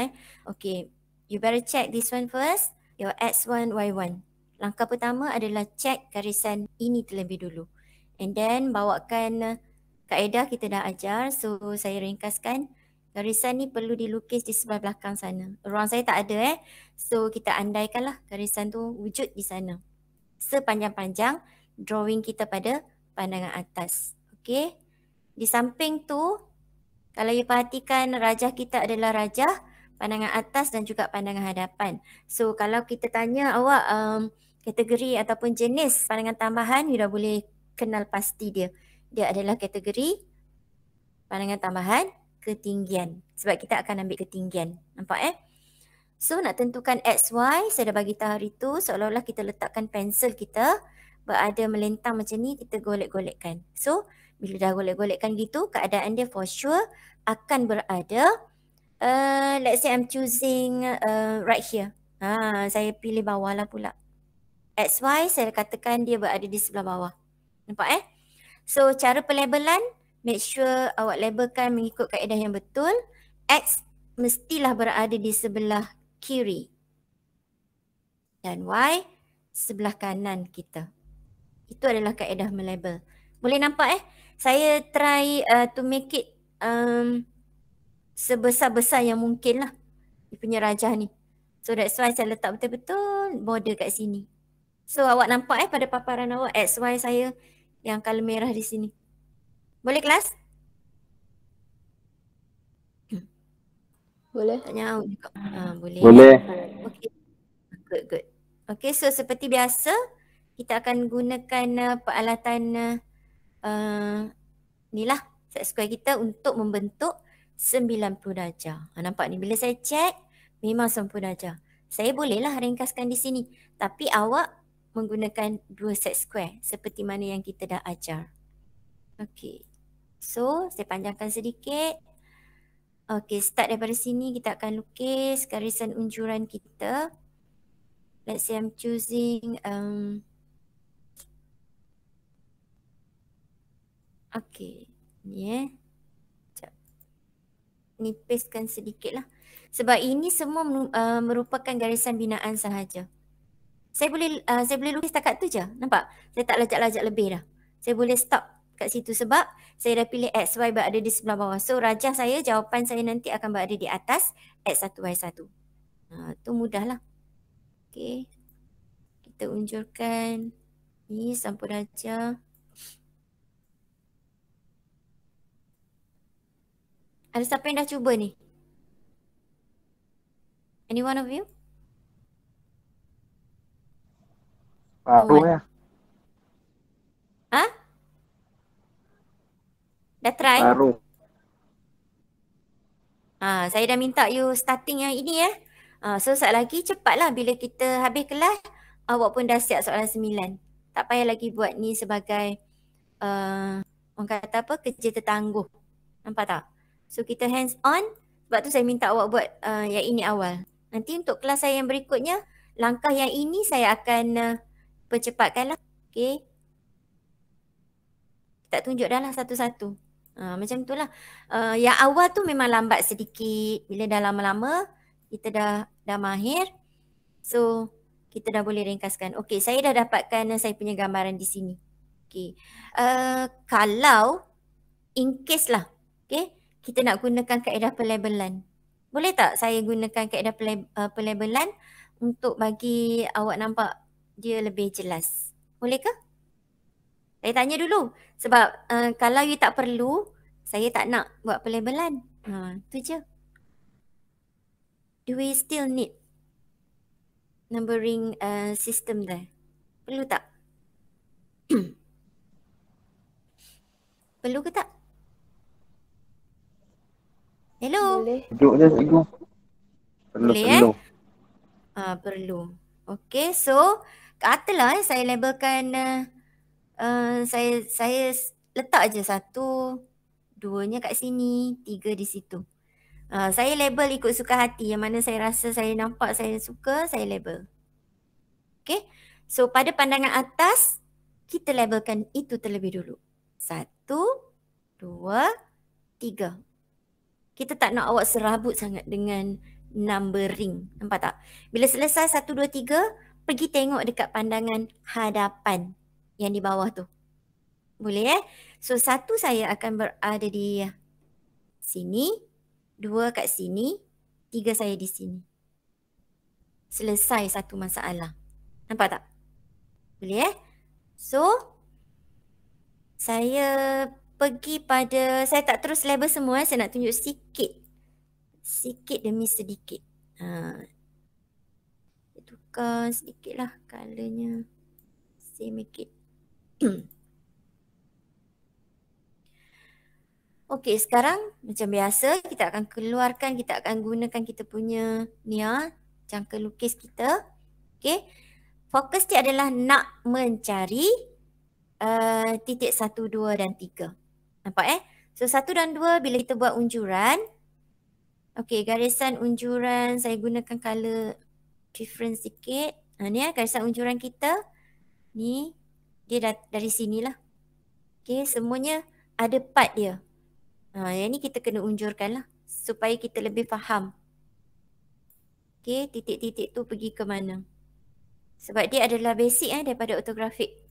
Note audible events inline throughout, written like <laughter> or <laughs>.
eh. Okay, you better check this one first. Your X1, Y1. Langkah pertama adalah check garisan ini terlebih dulu. And then bawakan uh, kaedah kita dah ajar. So, saya ringkaskan. Garisan ni perlu dilukis di sebelah belakang sana. Ruang saya tak ada eh. So, kita andaikanlah garisan tu wujud di sana. Sepanjang-panjang drawing kita pada pandangan atas. Okay. Di samping tu, kalau you perhatikan rajah kita adalah rajah pandangan atas dan juga pandangan hadapan. So kalau kita tanya awak um, kategori ataupun jenis pandangan tambahan, you dah boleh kenal pasti dia. Dia adalah kategori pandangan tambahan ketinggian. Sebab kita akan ambil ketinggian. Nampak eh? So nak tentukan XY, saya dah bagi tahu hari tu seolah-olah kita letakkan pensel kita berada melentang macam ni, kita golek-golekkan. So bila dah golek-golekkan gitu, keadaan dia for sure akan berada Uh, let's say I'm choosing uh, right here. Ha, saya pilih bawah lah pula. XY saya katakan dia berada di sebelah bawah. Nampak eh? So cara pelabelan, make sure awak labelkan mengikut kaedah yang betul. X mestilah berada di sebelah kiri. Dan Y sebelah kanan kita. Itu adalah kaedah melabel. Boleh nampak eh? Saya try uh, to make it um, sebesar-besar yang mungkin lah dia punya rajah ni. So that's why saya letak betul-betul border kat sini. So awak nampak eh pada paparan awak XY saya yang kala merah di sini. Boleh kelas? Boleh. Tanya awak juga. Ha, boleh. Boleh. Okay. Good, good. Okay, so seperti biasa kita akan gunakan uh, peralatan uh, uh ni lah set square kita untuk membentuk 90 darjah. Ha, nampak ni? Bila saya cek, memang 90 darjah. Saya bolehlah ringkaskan di sini. Tapi awak menggunakan dua set square seperti mana yang kita dah ajar. Okay. So, saya panjangkan sedikit. Okay, start daripada sini kita akan lukis garisan unjuran kita. Let's say I'm choosing... Um, okay. Yeah nipiskan sedikit lah. Sebab ini semua uh, merupakan garisan binaan sahaja. Saya boleh uh, saya boleh lukis setakat tu je. Nampak? Saya tak lajak-lajak lebih dah. Saya boleh stop kat situ sebab saya dah pilih X, Y berada di sebelah bawah. So rajah saya, jawapan saya nanti akan berada di atas X1, Y1. Itu uh, mudahlah. Okay. Kita unjurkan. Ini sampul rajah. Ada siapa yang dah cuba ni? Any one of you? Baru ya. Hah? Dah try? Baru. Ah, ha, ah, saya dah minta you starting yang ini ya. Ha, so sekejap lagi cepatlah bila kita habis kelas awak pun dah siap soalan sembilan. Tak payah lagi buat ni sebagai uh, orang kata apa kerja tertangguh. Nampak tak? So kita hands on. Sebab tu saya minta awak buat uh, yang ini awal. Nanti untuk kelas saya yang berikutnya, langkah yang ini saya akan uh, percepatkan lah. Okay. Kita tunjuk dah lah satu-satu. Uh, macam tu lah. Uh, yang awal tu memang lambat sedikit. Bila dah lama-lama, kita dah dah mahir. So, kita dah boleh ringkaskan. Okay, saya dah dapatkan uh, saya punya gambaran di sini. Okay. Uh, ah, kalau, in case lah. Okay kita nak gunakan kaedah pelabelan. Boleh tak saya gunakan kaedah eh, pelabelan untuk bagi awak nampak dia lebih jelas? Boleh ke? Saya tanya dulu. Sebab uh, kalau you tak perlu, saya tak nak buat pelabelan. Ha, tu je. Do we still need numbering uh, system there? Perlu tak? <coughs> perlu ke tak? Hello. Duduk je cikgu. Perlu, Boleh, perlu. Eh? Ah, perlu. Okay, so katalah eh, saya labelkan uh, saya saya letak je satu, duanya kat sini, tiga di situ. Uh, saya label ikut suka hati yang mana saya rasa saya nampak saya suka, saya label. Okay, so pada pandangan atas, kita labelkan itu terlebih dulu. Satu, dua, tiga kita tak nak awak serabut sangat dengan numbering. Nampak tak? Bila selesai 1, 2, 3, pergi tengok dekat pandangan hadapan yang di bawah tu. Boleh eh? So satu saya akan berada di sini, dua kat sini, tiga saya di sini. Selesai satu masalah. Nampak tak? Boleh eh? So, saya pergi pada saya tak terus label semua eh. saya nak tunjuk sikit sikit demi sedikit ha. Saya tukar sedikit lah saya make it Okey, sekarang macam biasa kita akan keluarkan, kita akan gunakan kita punya ni ah, jangka lukis kita. Okey. Fokus dia adalah nak mencari uh, titik satu, dua dan tiga. Nampak eh? So satu dan dua bila kita buat unjuran. Okay garisan unjuran saya gunakan colour different sikit. Ha ni eh, garisan unjuran kita. Ni dia dah, dari sini lah. Okay semuanya ada part dia. Ha yang ni kita kena unjurkan lah. Supaya kita lebih faham. Okay titik-titik tu pergi ke mana. Sebab dia adalah basic eh daripada autografik.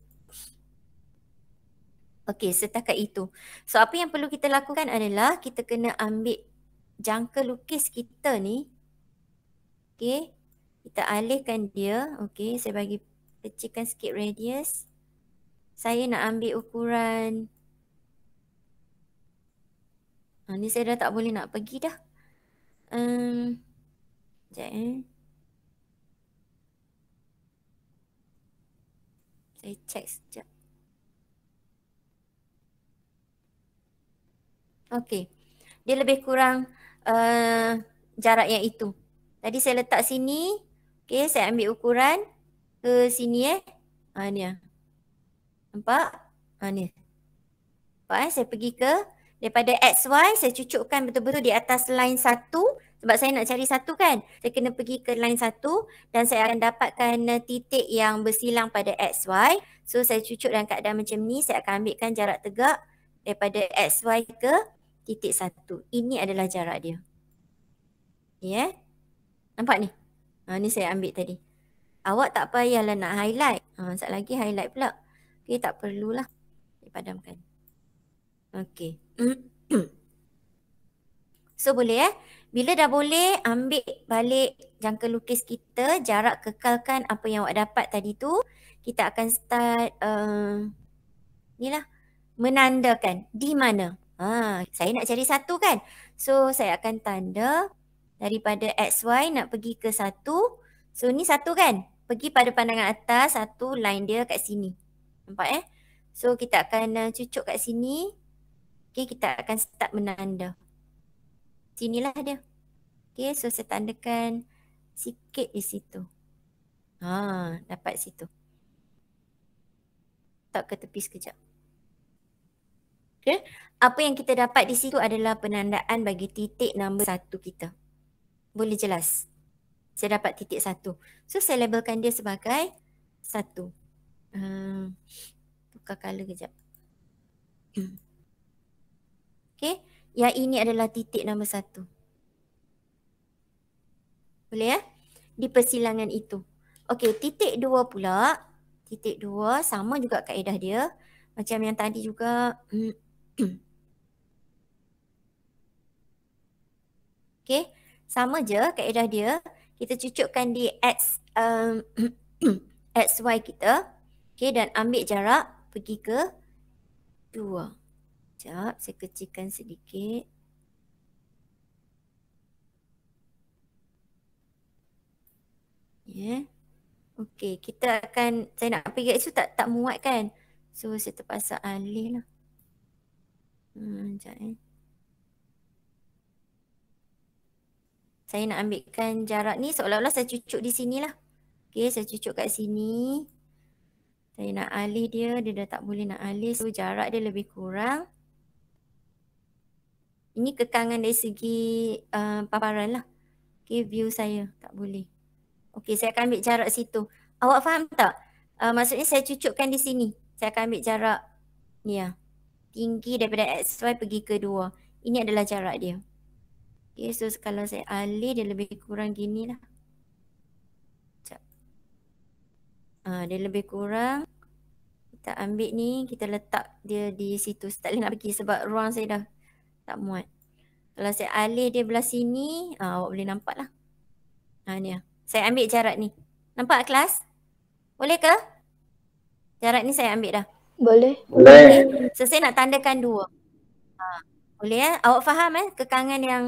Okey, setakat itu. So apa yang perlu kita lakukan adalah kita kena ambil jangka lukis kita ni. Okey, kita alihkan dia. Okey, saya bagi kecilkan sikit radius. Saya nak ambil ukuran. Ha, ni saya dah tak boleh nak pergi dah. Um, sekejap eh. Saya check sekejap. Okey. Dia lebih kurang uh, jarak yang itu. Tadi saya letak sini. Okey, saya ambil ukuran ke sini eh. Ha ni ah. Nampak? Ha ni. Nampak eh? Saya pergi ke daripada XY, saya cucukkan betul-betul di atas line satu. Sebab saya nak cari satu kan. Saya kena pergi ke line satu dan saya akan dapatkan eh, titik yang bersilang pada XY. So saya cucuk dalam keadaan macam ni, saya akan ambilkan jarak tegak daripada XY ke titik satu. Ini adalah jarak dia. Ya? Yeah? Nampak ni? Ha, ni saya ambil tadi. Awak tak payahlah nak highlight. Ha, Sekejap lagi highlight pula. Okey, tak perlulah. Padamkan. Okay. <clears throat> so boleh eh? Bila dah boleh ambil balik jangka lukis kita, jarak kekalkan apa yang awak dapat tadi tu, kita akan start uh, ni lah, menandakan di mana. Ha, saya nak cari satu kan. So saya akan tanda daripada XY nak pergi ke satu. So ni satu kan. Pergi pada pandangan atas satu line dia kat sini. Nampak eh. So kita akan uh, cucuk kat sini. Okay kita akan start menanda. Sinilah dia. Okay so saya tandakan sikit di situ. Ha dapat situ. Tak ke tepi sekejap. Okay. Apa yang kita dapat di situ adalah penandaan bagi titik nombor satu kita. Boleh jelas? Saya dapat titik satu. So saya labelkan dia sebagai satu. Hmm. Buka color kejap. Okay. ya ini adalah titik nombor satu. Boleh ya? Di persilangan itu. Okay, titik dua pula. Titik dua sama juga kaedah dia. Macam yang tadi juga. Hmm, Okay, sama je kaedah dia. Kita cucukkan di X, um, <clears throat> XY kita. Okay, dan ambil jarak pergi ke 2. Sekejap, saya kecilkan sedikit. Yeah. Okay, kita akan, saya nak pergi kat situ tak, tak muat kan? So, saya terpaksa alih lah. Hmm, sekejap eh. Saya nak ambilkan jarak ni seolah-olah saya cucuk di sini lah. Okay, saya cucuk kat sini. Saya nak alih dia, dia dah tak boleh nak alih. So, jarak dia lebih kurang. Ini kekangan dari segi uh, paparan lah. Okay, view saya. Tak boleh. Okay, saya akan ambil jarak situ. Awak faham tak? Uh, maksudnya saya cucukkan di sini. Saya akan ambil jarak ni lah. Ya tinggi daripada xy pergi ke 2. Ini adalah jarak dia. Okay, so kalau saya alih dia lebih kurang gini lah. Sekejap. Uh, dia lebih kurang. Kita ambil ni, kita letak dia di situ. Saya tak boleh nak pergi sebab ruang saya dah tak muat. Kalau saya alih dia belah sini, uh, awak boleh nampak lah. Ha, ah, ni lah. Saya ambil jarak ni. Nampak kelas? Boleh ke? Jarak ni saya ambil dah. Boleh. Boleh. So saya nak tandakan dua. Ha, boleh ya? Awak faham eh kekangan yang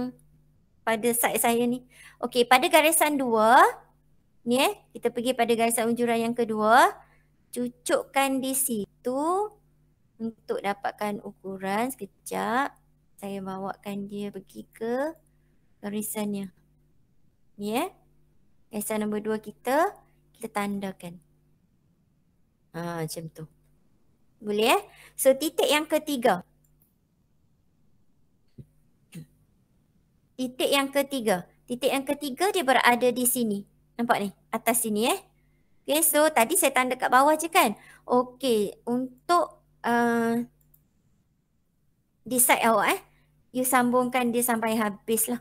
pada side saya ni. Okey, pada garisan dua. Ni eh, kita pergi pada garisan unjuran yang kedua. Cucukkan di situ untuk dapatkan ukuran. Sekejap, saya bawakan dia pergi ke garisannya. Ni eh. Garisan nombor dua kita, kita tandakan. Ha, macam tu. Boleh eh? So titik yang ketiga. Titik yang ketiga. Titik yang ketiga dia berada di sini. Nampak ni? Atas sini eh. Okay so tadi saya tanda kat bawah je kan. Okay untuk uh, decide awak eh. You sambungkan dia sampai habis lah.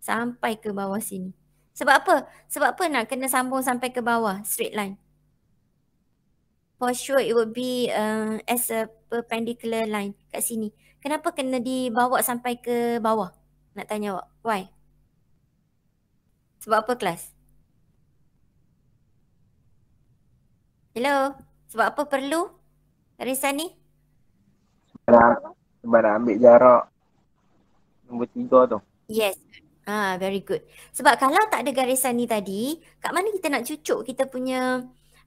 Sampai ke bawah sini. Sebab apa? Sebab apa nak kena sambung sampai ke bawah straight line? for sure it would be uh, as a perpendicular line kat sini. Kenapa kena dibawa sampai ke bawah? Nak tanya awak. Why? Sebab apa kelas? Hello? Sebab apa perlu? Risan ni? Sebab nak ambil jarak nombor tiga tu. Yes. Ah, very good. Sebab kalau tak ada garisan ni tadi, kat mana kita nak cucuk kita punya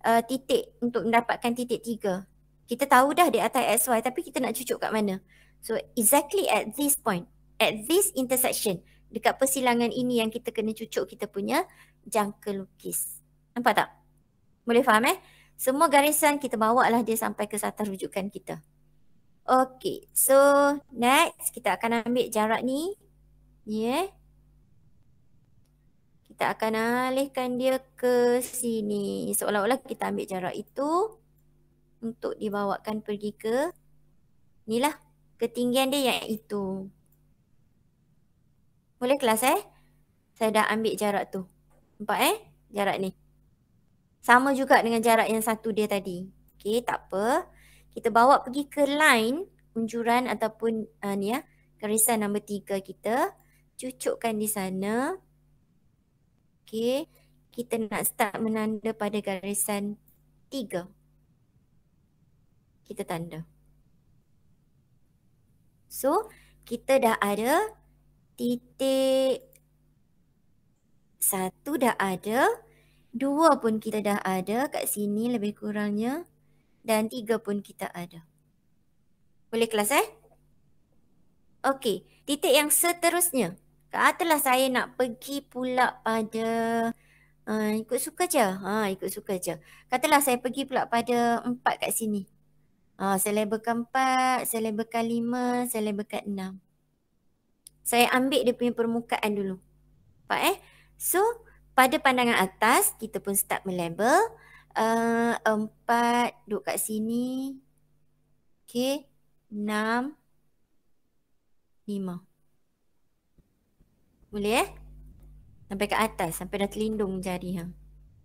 uh, titik untuk mendapatkan titik tiga. Kita tahu dah di atas XY tapi kita nak cucuk kat mana. So exactly at this point, at this intersection, dekat persilangan ini yang kita kena cucuk kita punya jangka lukis. Nampak tak? Boleh faham eh? Semua garisan kita bawa lah dia sampai ke satu rujukan kita. Okay, so next kita akan ambil jarak ni. Yeah kita akan alihkan dia ke sini. Seolah-olah kita ambil jarak itu untuk dibawakan pergi ke ni lah ketinggian dia yang itu. Boleh kelas eh? Saya dah ambil jarak tu. Nampak eh? Jarak ni. Sama juga dengan jarak yang satu dia tadi. Okey, tak apa. Kita bawa pergi ke line unjuran ataupun uh, ni ya, ah, garisan nombor tiga kita. Cucukkan di sana. Okay, kita nak start menanda pada garisan tiga. Kita tanda. So, kita dah ada titik satu dah ada. Dua pun kita dah ada kat sini lebih kurangnya. Dan tiga pun kita ada. Boleh kelas eh? Okey, titik yang seterusnya katalah ah, saya nak pergi pula pada uh, ikut suka je. Ha ikut suka je. Katalah saya pergi pula pada empat kat sini. Ha selebarkan empat, selebarkan lima, selebarkan enam. Saya ambil dia punya permukaan dulu. Nampak eh? So pada pandangan atas kita pun start melabel uh, empat duduk kat sini. Okay. Enam. Lima. Boleh eh? Sampai ke atas, sampai dah terlindung jari hang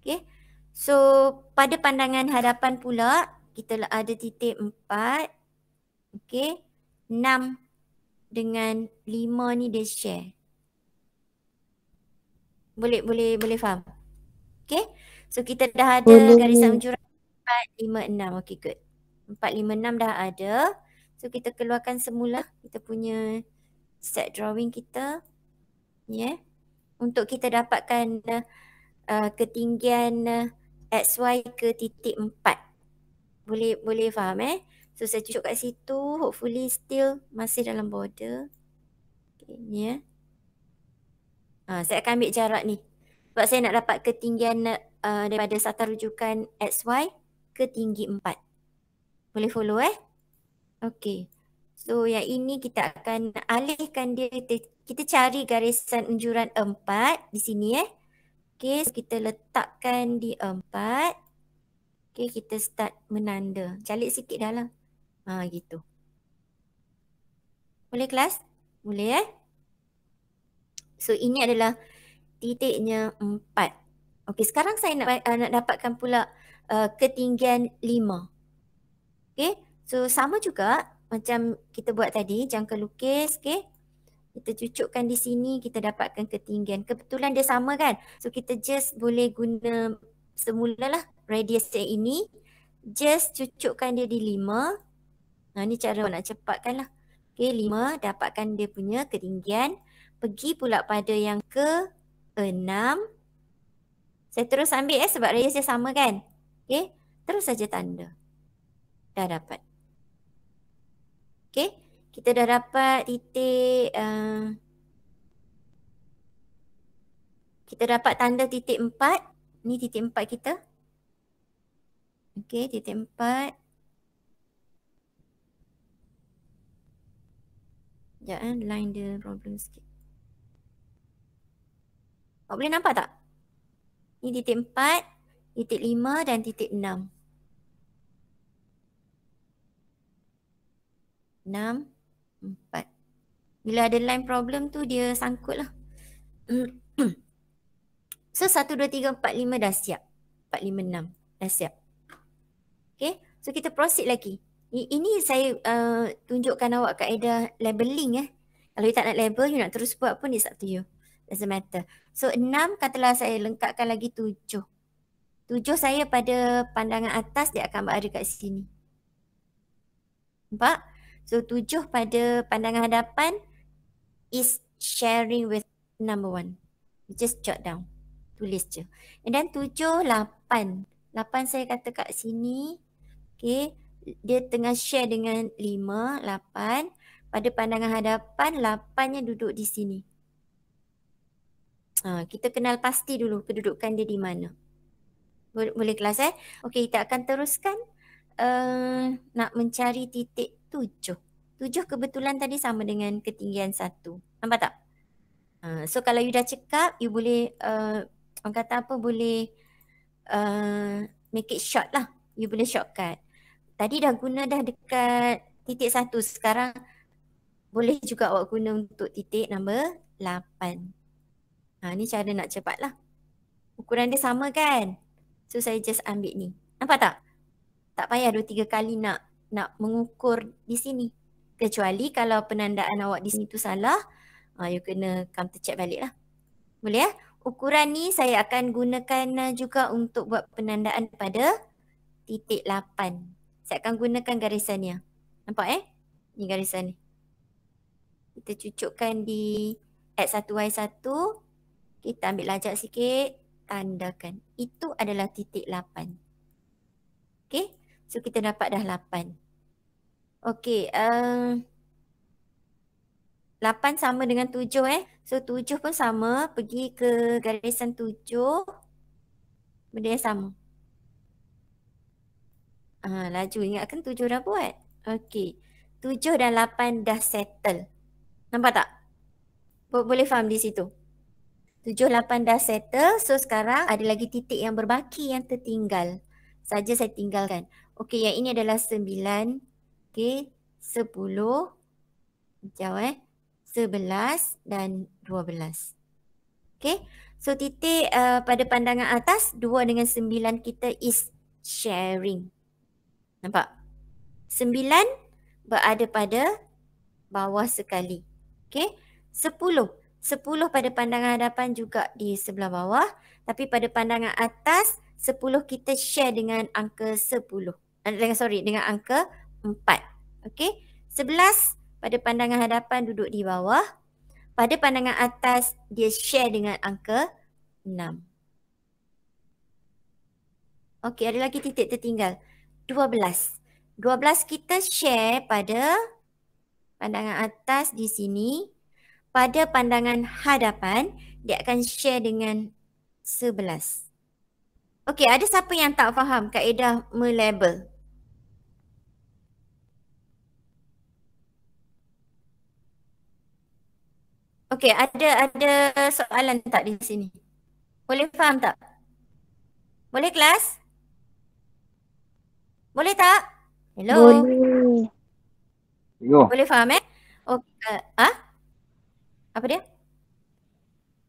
Okay. So, pada pandangan hadapan pula, kita ada titik empat. Okay. Enam dengan lima ni dia share. Boleh, boleh, boleh faham? Okay. So, kita dah ada boleh. garisan ujuran empat, lima, enam. Okay, good. Empat, lima, enam dah ada. So, kita keluarkan semula kita punya set drawing kita ya yeah, untuk kita dapatkan uh, ketinggian uh, eh, xy ke titik 4 boleh boleh faham eh so saya cucuk kat situ hopefully still masih dalam border okey ya ha, saya akan ambil jarak ni sebab saya nak dapat ketinggian uh, daripada satu rujukan xy ke tinggi 4 boleh follow eh okey So yang ini kita akan alihkan dia kita cari garisan unjuran empat di sini eh. Okey, so kita letakkan di empat. Okey, kita start menanda. Calik sikit dahlah. Ha gitu. Boleh kelas? Boleh eh? So ini adalah titiknya empat. Okey, sekarang saya nak uh, nak dapatkan pula uh, ketinggian lima. Okey, so sama juga macam kita buat tadi, jangka lukis, okey? kita cucukkan di sini kita dapatkan ketinggian kebetulan dia sama kan so kita just boleh guna semula lah radius dia ini just cucukkan dia di lima. nah ni cara nak cepatkan lah okay lima, dapatkan dia punya ketinggian pergi pula pada yang ke enam. saya terus ambil eh sebab radius dia sama kan okay terus saja tanda dah dapat okay kita dah dapat titik uh, kita dapat tanda titik empat. Ni titik empat kita. Okey, titik empat. Sekejap eh, line dia problem sikit. Kau boleh nampak tak? Ni titik empat, titik lima dan titik enam. Enam. Empat. Bila ada line problem tu dia sangkut lah. <clears throat> so satu, dua, tiga, empat, lima dah siap. Empat, lima, enam. Dah siap. Okay. So kita proceed lagi. Ini saya uh, tunjukkan awak kaedah labelling eh. Kalau you tak nak label, you nak terus buat pun it's up to you. Doesn't matter. So enam katalah saya lengkapkan lagi tujuh. Tujuh saya pada pandangan atas dia akan berada kat sini. Nampak? So tujuh pada pandangan hadapan is sharing with number one. You just jot down. Tulis je. And then tujuh, lapan. Lapan saya kata kat sini. Okay. Dia tengah share dengan lima, lapan. Pada pandangan hadapan, lapannya duduk di sini. Ha, kita kenal pasti dulu kedudukan dia di mana. Boleh, boleh kelas eh? Okay, kita akan teruskan uh, nak mencari titik tujuh. Tujuh kebetulan tadi sama dengan ketinggian satu. Nampak tak? Uh, so kalau you dah cekap, you boleh, uh, orang kata apa, boleh uh, make it short lah. You boleh shortcut. Tadi dah guna dah dekat titik satu. Sekarang boleh juga awak guna untuk titik nombor lapan. Ha, ni cara nak cepat lah. Ukuran dia sama kan? So saya just ambil ni. Nampak tak? Tak payah dua tiga kali nak nak mengukur di sini. Kecuali kalau penandaan awak di sini tu salah, uh, you kena come to check balik lah. Boleh ya? Eh? Ukuran ni saya akan gunakan ah, juga untuk buat penandaan pada titik 8. Saya akan gunakan garisannya. Nampak eh? Ni garisan ni. Kita cucukkan di X1Y1. Kita ambil lajak sikit. Tandakan. Itu adalah titik 8. Okay? So kita dapat dah 8. Okey. Uh, eh, 8 sama dengan 7 eh. So 7 pun sama. Pergi ke garisan 7. Benda yang sama. Uh, laju ingatkan 7 dah buat. Okey. 7 dan 8 dah settle. Nampak tak? Boleh faham di situ. Tujuh, lapan dah settle. So sekarang ada lagi titik yang berbaki yang tertinggal saja saya tinggalkan. Okey, yang ini adalah sembilan, Okey, sepuluh, Sekejap eh. 11 dan belas, Okey. So, titik uh, pada pandangan atas, dua dengan sembilan kita is sharing. Nampak? Sembilan berada pada bawah sekali. Okey. Sepuluh, sepuluh pada pandangan hadapan juga di sebelah bawah. Tapi pada pandangan atas, 10 kita share dengan angka 10. Eh, dengan sorry, dengan angka 4. Okey. 11 pada pandangan hadapan duduk di bawah. Pada pandangan atas dia share dengan angka 6. Okey, ada lagi titik tertinggal. 12. 12 kita share pada pandangan atas di sini. Pada pandangan hadapan dia akan share dengan 11. Okey, ada siapa yang tak faham kaedah melabel? Okey, ada ada soalan tak di sini? Boleh faham tak? Boleh kelas? Boleh tak? Hello? Boleh. Yo. Boleh faham eh? Okey, eh, ah? Uh, huh? Apa dia?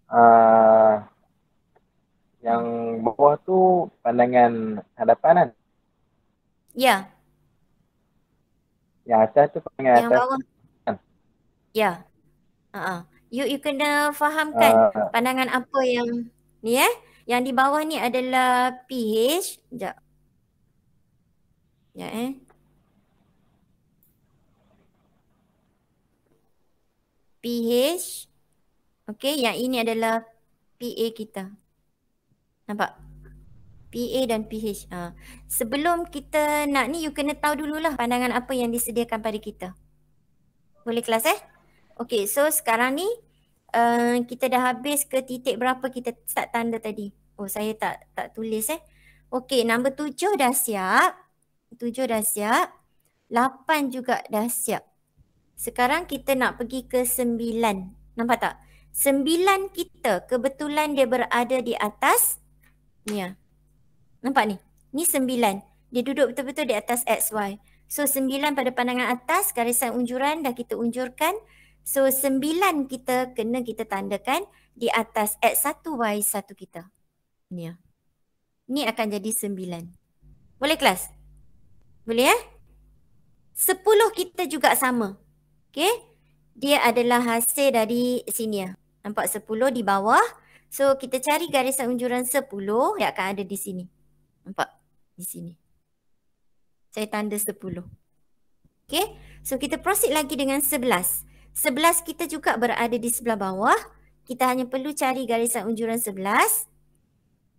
Ah, uh... Yang bawah tu pandangan hadapan kan? Ya. Yang atas tu pandangan yang atas. Yang bawah. Kan? Ya. Uh-uh. You, you kena fahamkan uh, pandangan apa yang ni eh. Yang di bawah ni adalah pH. Sekejap. Sekejap eh. pH. Okay, yang ini adalah PA kita. Nampak? PA dan PH. Ha. Ah. Sebelum kita nak ni, you kena tahu dululah pandangan apa yang disediakan pada kita. Boleh kelas eh? Okay, so sekarang ni uh, kita dah habis ke titik berapa kita start tanda tadi. Oh, saya tak tak tulis eh. Okay, nombor tujuh dah siap. Tujuh dah siap. Lapan juga dah siap. Sekarang kita nak pergi ke sembilan. Nampak tak? Sembilan kita kebetulan dia berada di atas Ni lah. Nampak ni? Ni sembilan. Dia duduk betul-betul di atas x y. So sembilan pada pandangan atas garisan unjuran dah kita unjurkan. So sembilan kita kena kita tandakan di atas X1, Y1 kita. Ni lah. Ni akan jadi sembilan. Boleh kelas? Boleh ya? Eh? Sepuluh kita juga sama. Okay? Dia adalah hasil dari sini ya. Nampak sepuluh di bawah. So kita cari garis anjuran 10 yang akan ada di sini. Nampak? Di sini. Saya tanda 10. Okay. So kita proceed lagi dengan 11. 11 kita juga berada di sebelah bawah. Kita hanya perlu cari garis anjuran 11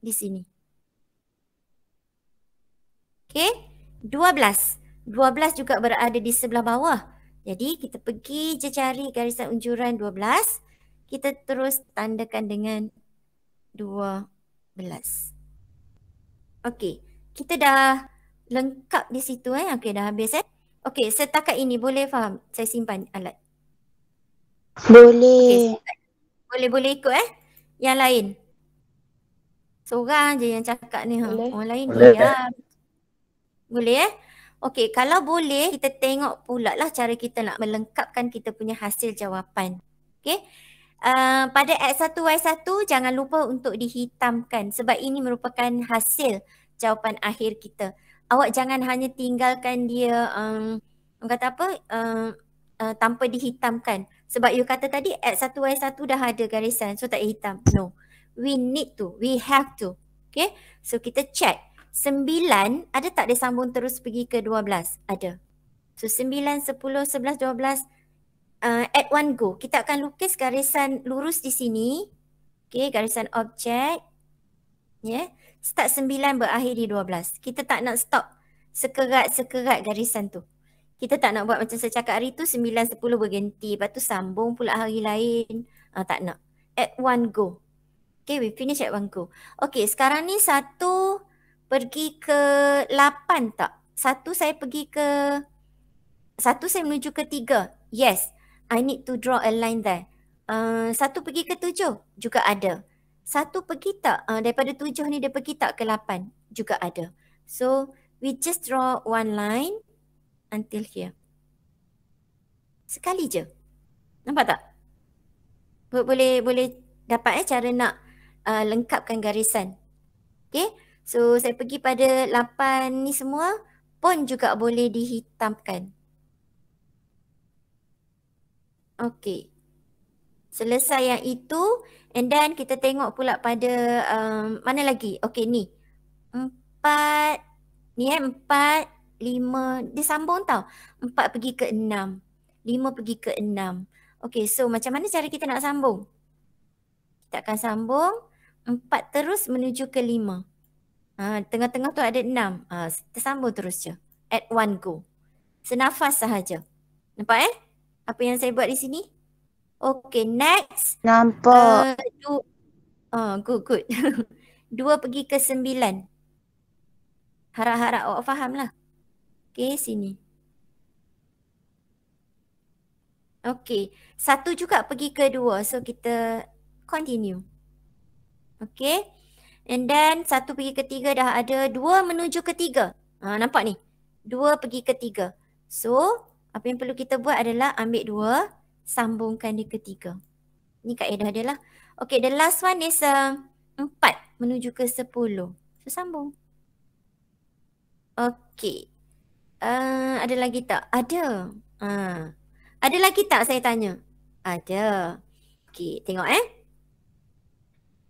di sini. Okay. 12. 12 juga berada di sebelah bawah. Jadi kita pergi je cari garisan unjuran 12. Kita terus tandakan dengan 12. Okey, kita dah lengkap di situ eh. Okey, dah habis eh. Okay, setakat ini boleh faham? Saya simpan alat. Boleh. Okay, boleh boleh ikut eh. Yang lain. Seorang je yang cakap ni. Ha? Boleh. Orang lain boleh. Dia. Ha? Boleh eh. Okey, kalau boleh kita tengok pula lah cara kita nak melengkapkan kita punya hasil jawapan. Okay. Uh, pada X1Y1 jangan lupa untuk dihitamkan sebab ini merupakan hasil jawapan akhir kita. Awak jangan hanya tinggalkan dia um, kata apa uh, uh, tanpa dihitamkan. Sebab you kata tadi X1Y1 dah ada garisan so tak hitam. No. We need to. We have to. Okay. So kita check. Sembilan ada tak dia sambung terus pergi ke dua belas? Ada. So sembilan, sepuluh, sebelas, dua belas, uh, at one go. Kita akan lukis garisan lurus di sini. Okay, garisan objek. Ya, yeah. start 9 berakhir di 12. Kita tak nak stop sekerat-sekerat garisan tu. Kita tak nak buat macam saya cakap hari tu 9, 10 berganti. Lepas tu sambung pula hari lain. Uh, tak nak. At one go. Okay, we finish at one go. Okay, sekarang ni satu pergi ke lapan tak? Satu saya pergi ke... Satu saya menuju ke 3. Yes. I need to draw a line there. Uh, satu pergi ke tujuh juga ada. Satu pergi tak, uh, daripada tujuh ni dia pergi tak ke lapan juga ada. So, we just draw one line until here. Sekali je. Nampak tak? Boleh boleh dapat eh cara nak uh, lengkapkan garisan. Okay. So, saya pergi pada lapan ni semua pun juga boleh dihitamkan. Okey. Selesai yang itu and then kita tengok pula pada um, mana lagi? Okey ni. Empat. Ni eh empat, lima. Dia sambung tau. Empat pergi ke enam. Lima pergi ke enam. Okey so macam mana cara kita nak sambung? Kita akan sambung. Empat terus menuju ke lima. Ha, tengah-tengah tu ada enam. Ha, kita sambung terus je. At one go. Senafas sahaja. Nampak eh? apa yang saya buat di sini? Okay, next. Nampak. Uh, du- oh, good, good. <laughs> dua pergi ke sembilan. Harap-harap awak faham lah. Okay, sini. Okay, satu juga pergi ke dua. So, kita continue. Okay. And then, satu pergi ke tiga dah ada. Dua menuju ke tiga. Ha, nampak ni? Dua pergi ke tiga. So, apa yang perlu kita buat adalah ambil dua, sambungkan dia ketiga. Ni kaedah dia lah. Okay, the last one is uh, empat menuju ke sepuluh. So, sambung. Okay. Uh, ada lagi tak? Ada. Uh. Ada lagi tak saya tanya? Ada. Okay, tengok eh.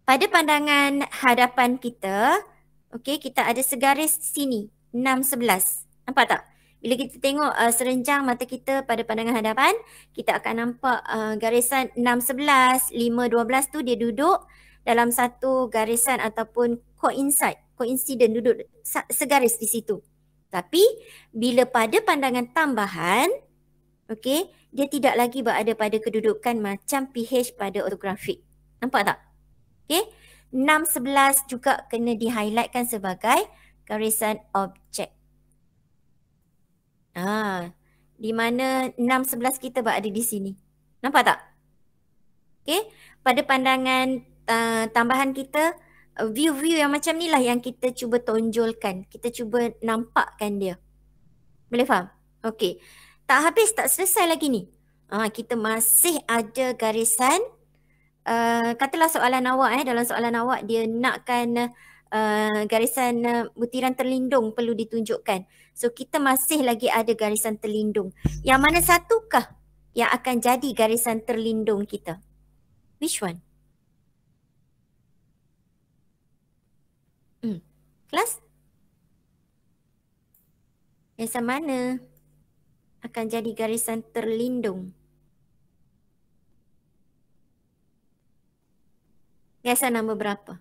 Pada pandangan hadapan kita, okay, kita ada segaris sini. enam sebelas Nampak tak? Bila kita tengok uh, serenjang mata kita pada pandangan hadapan, kita akan nampak uh, garisan 6 11 5 tu dia duduk dalam satu garisan ataupun coincide, coincident duduk segaris di situ. Tapi bila pada pandangan tambahan, okay, dia tidak lagi berada pada kedudukan macam PH pada ortografik. Nampak tak? Okay, 6 11 juga kena di-highlightkan sebagai garisan objek. Ah, di mana 6-11 kita ada di sini. Nampak tak? Okay. Pada pandangan uh, tambahan kita, eh, view-view yang macam ni lah yang kita cuba tonjolkan. Kita cuba nampakkan dia. Boleh faham? Okay. Tak habis, tak selesai lagi ni. Ah, kita masih ada garisan. Uh, katalah soalan awak eh, dalam soalan awak dia nakkan uh, garisan uh, butiran terlindung perlu ditunjukkan. So kita masih lagi ada garisan terlindung. Yang mana satukah yang akan jadi garisan terlindung kita? Which one? Hmm. Kelas? Yang mana akan jadi garisan terlindung? Garisan nombor berapa?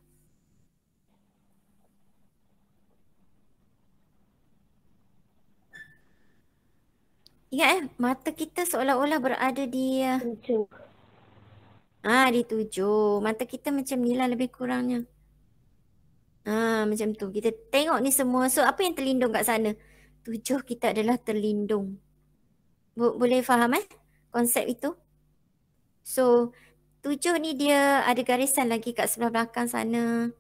Ingat eh, mata kita seolah-olah berada di eh, tujuh. Ah, di tujuh. Mata kita macam ni lah lebih kurangnya. Ah, macam tu. Kita tengok ni semua. So, apa yang terlindung kat sana? Tujuh kita adalah terlindung. Bo- boleh faham eh? Konsep itu? So, tujuh ni dia ada garisan lagi kat sebelah belakang sana.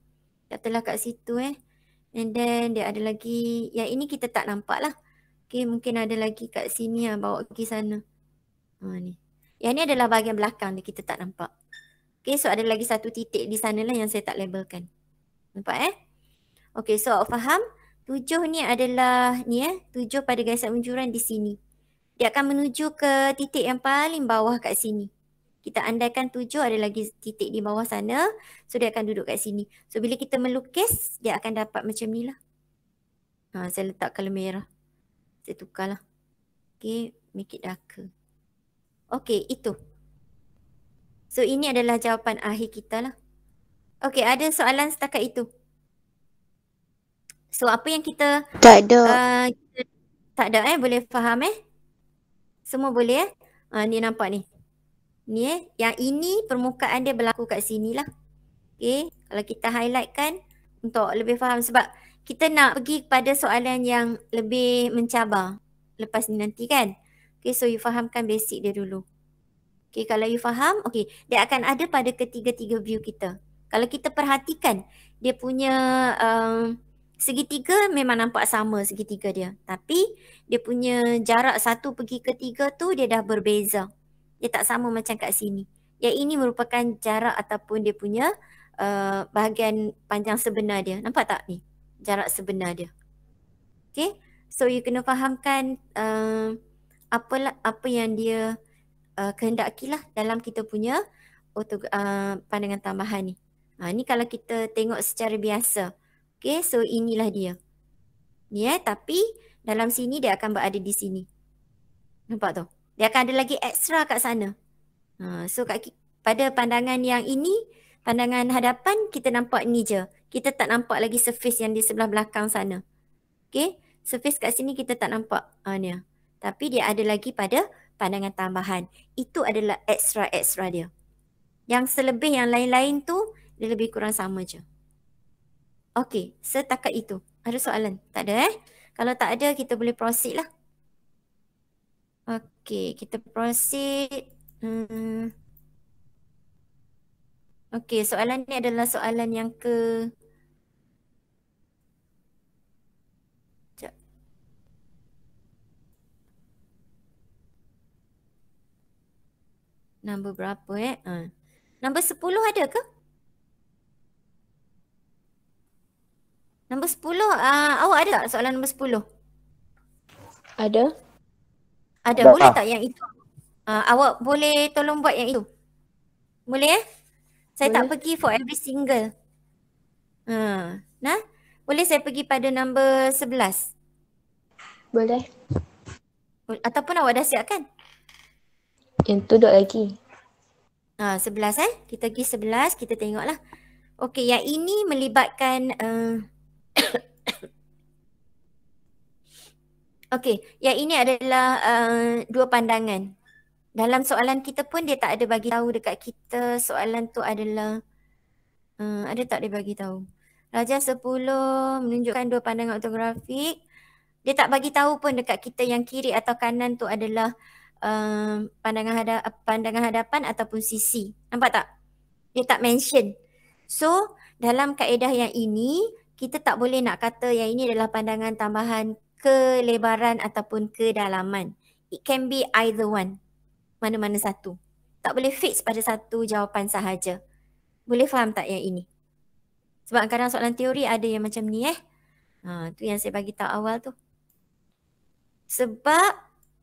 Katalah kat situ eh. And then dia ada lagi. Yang ini kita tak nampak lah. Okay, mungkin ada lagi kat sini yang bawa ke sana. Ha, ni. Yang ni adalah bahagian belakang ni kita tak nampak. Okay, so ada lagi satu titik di sana lah yang saya tak labelkan. Nampak eh? Okay, so awak faham? Tujuh ni adalah ni eh. Tujuh pada garis unjuran di sini. Dia akan menuju ke titik yang paling bawah kat sini. Kita andaikan tujuh ada lagi titik di bawah sana. So dia akan duduk kat sini. So bila kita melukis, dia akan dapat macam ni lah. Ha, saya letak kalau merah. Saya tukarlah. Okay, make it darker. Okay, itu. So, ini adalah jawapan akhir kita lah. Okay, ada soalan setakat itu? So, apa yang kita... Tak ada. Uh, tak ada eh, boleh faham eh? Semua boleh eh? Uh, ni nampak ni. Ni eh, yang ini permukaan dia berlaku kat sini lah. Okay, kalau kita highlight kan untuk lebih faham sebab kita nak pergi kepada soalan yang lebih mencabar lepas ni nanti kan. Okay, so you fahamkan basic dia dulu. Okay, kalau you faham, okay, dia akan ada pada ketiga-tiga view kita. Kalau kita perhatikan, dia punya um, segitiga memang nampak sama segitiga dia. Tapi dia punya jarak satu pergi ketiga tu dia dah berbeza. Dia tak sama macam kat sini. Ya ini merupakan jarak ataupun dia punya uh, bahagian panjang sebenar dia. Nampak tak ni? jarak sebenar dia. Okay? So you kena fahamkan uh, apalah, apa yang dia uh, kehendakilah dalam kita punya otog- uh, pandangan tambahan ni. Ha, ni kalau kita tengok secara biasa. Okay, so inilah dia. Ni yeah, tapi dalam sini dia akan berada di sini. Nampak tu? Dia akan ada lagi ekstra kat sana. Ha, so kat, pada pandangan yang ini, pandangan hadapan kita nampak ni je kita tak nampak lagi surface yang di sebelah belakang sana. Okay. Surface kat sini kita tak nampak. Uh, ah, ni. Tapi dia ada lagi pada pandangan tambahan. Itu adalah extra-extra dia. Yang selebih yang lain-lain tu, dia lebih kurang sama je. Okay. Setakat itu. Ada soalan? Tak ada eh? Kalau tak ada, kita boleh proceed lah. Okay. Kita proceed. Hmm. Okay. Soalan ni adalah soalan yang ke... Nombor berapa eh? Ha. Nombor sepuluh ada ke? Nombor sepuluh, ah, awak ada tak soalan nombor sepuluh? Ada. Ada, boleh ah. tak yang itu? Uh, awak boleh tolong buat yang itu? Boleh eh? Saya boleh. tak pergi for every single. Uh, nah, Boleh saya pergi pada nombor sebelas? Boleh. Ataupun awak dah siapkan? Yang tu duduk lagi. Ha, sebelas eh. Kita pergi sebelas, kita tengoklah. Okey, yang ini melibatkan... Uh... <coughs> Okey, yang ini adalah uh, dua pandangan. Dalam soalan kita pun dia tak ada bagi tahu dekat kita soalan tu adalah... Uh, ada tak dia bagi tahu? Raja 10 menunjukkan dua pandangan autografik. Dia tak bagi tahu pun dekat kita yang kiri atau kanan tu adalah um, pandangan hada pandangan hadapan ataupun sisi. Nampak tak? Dia tak mention. So, dalam kaedah yang ini, kita tak boleh nak kata yang ini adalah pandangan tambahan kelebaran ataupun kedalaman. It can be either one. Mana-mana satu. Tak boleh fix pada satu jawapan sahaja. Boleh faham tak yang ini? Sebab kadang soalan teori ada yang macam ni eh. Ha, tu yang saya bagi tahu awal tu. Sebab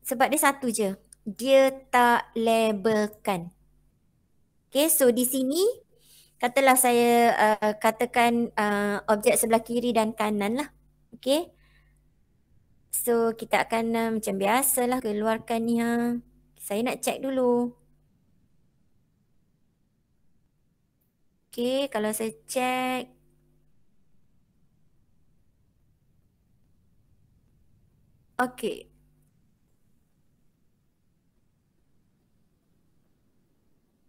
sebab dia satu je dia tak labelkan. Okay, so di sini katalah saya uh, katakan uh, objek sebelah kiri dan kanan lah. Okay. So kita akan uh, macam biasa lah keluarkan ni ha. Saya nak check dulu. Okay, kalau saya check. Okay,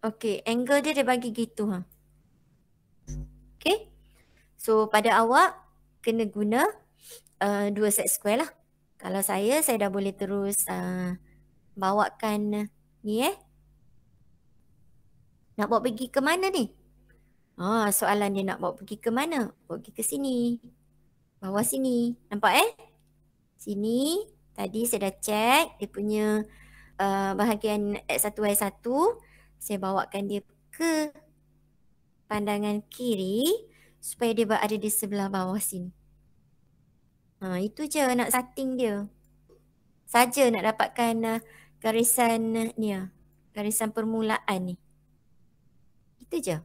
Okay, angle dia dia bagi gitu ha. Okay. So pada awak kena guna uh, dua set square lah. Kalau saya, saya dah boleh terus uh, bawakan uh, ni eh. Nak bawa pergi ke mana ni? Ah, soalan dia nak bawa pergi ke mana? Bawa pergi ke sini. Bawah sini. Nampak eh? Sini. Tadi saya dah check dia punya uh, bahagian X1, Y1 saya bawakan dia ke pandangan kiri supaya dia berada di sebelah bawah sini. Ha, itu je nak setting dia. Saja nak dapatkan uh, garisan uh, ni uh, Garisan permulaan ni. Itu je.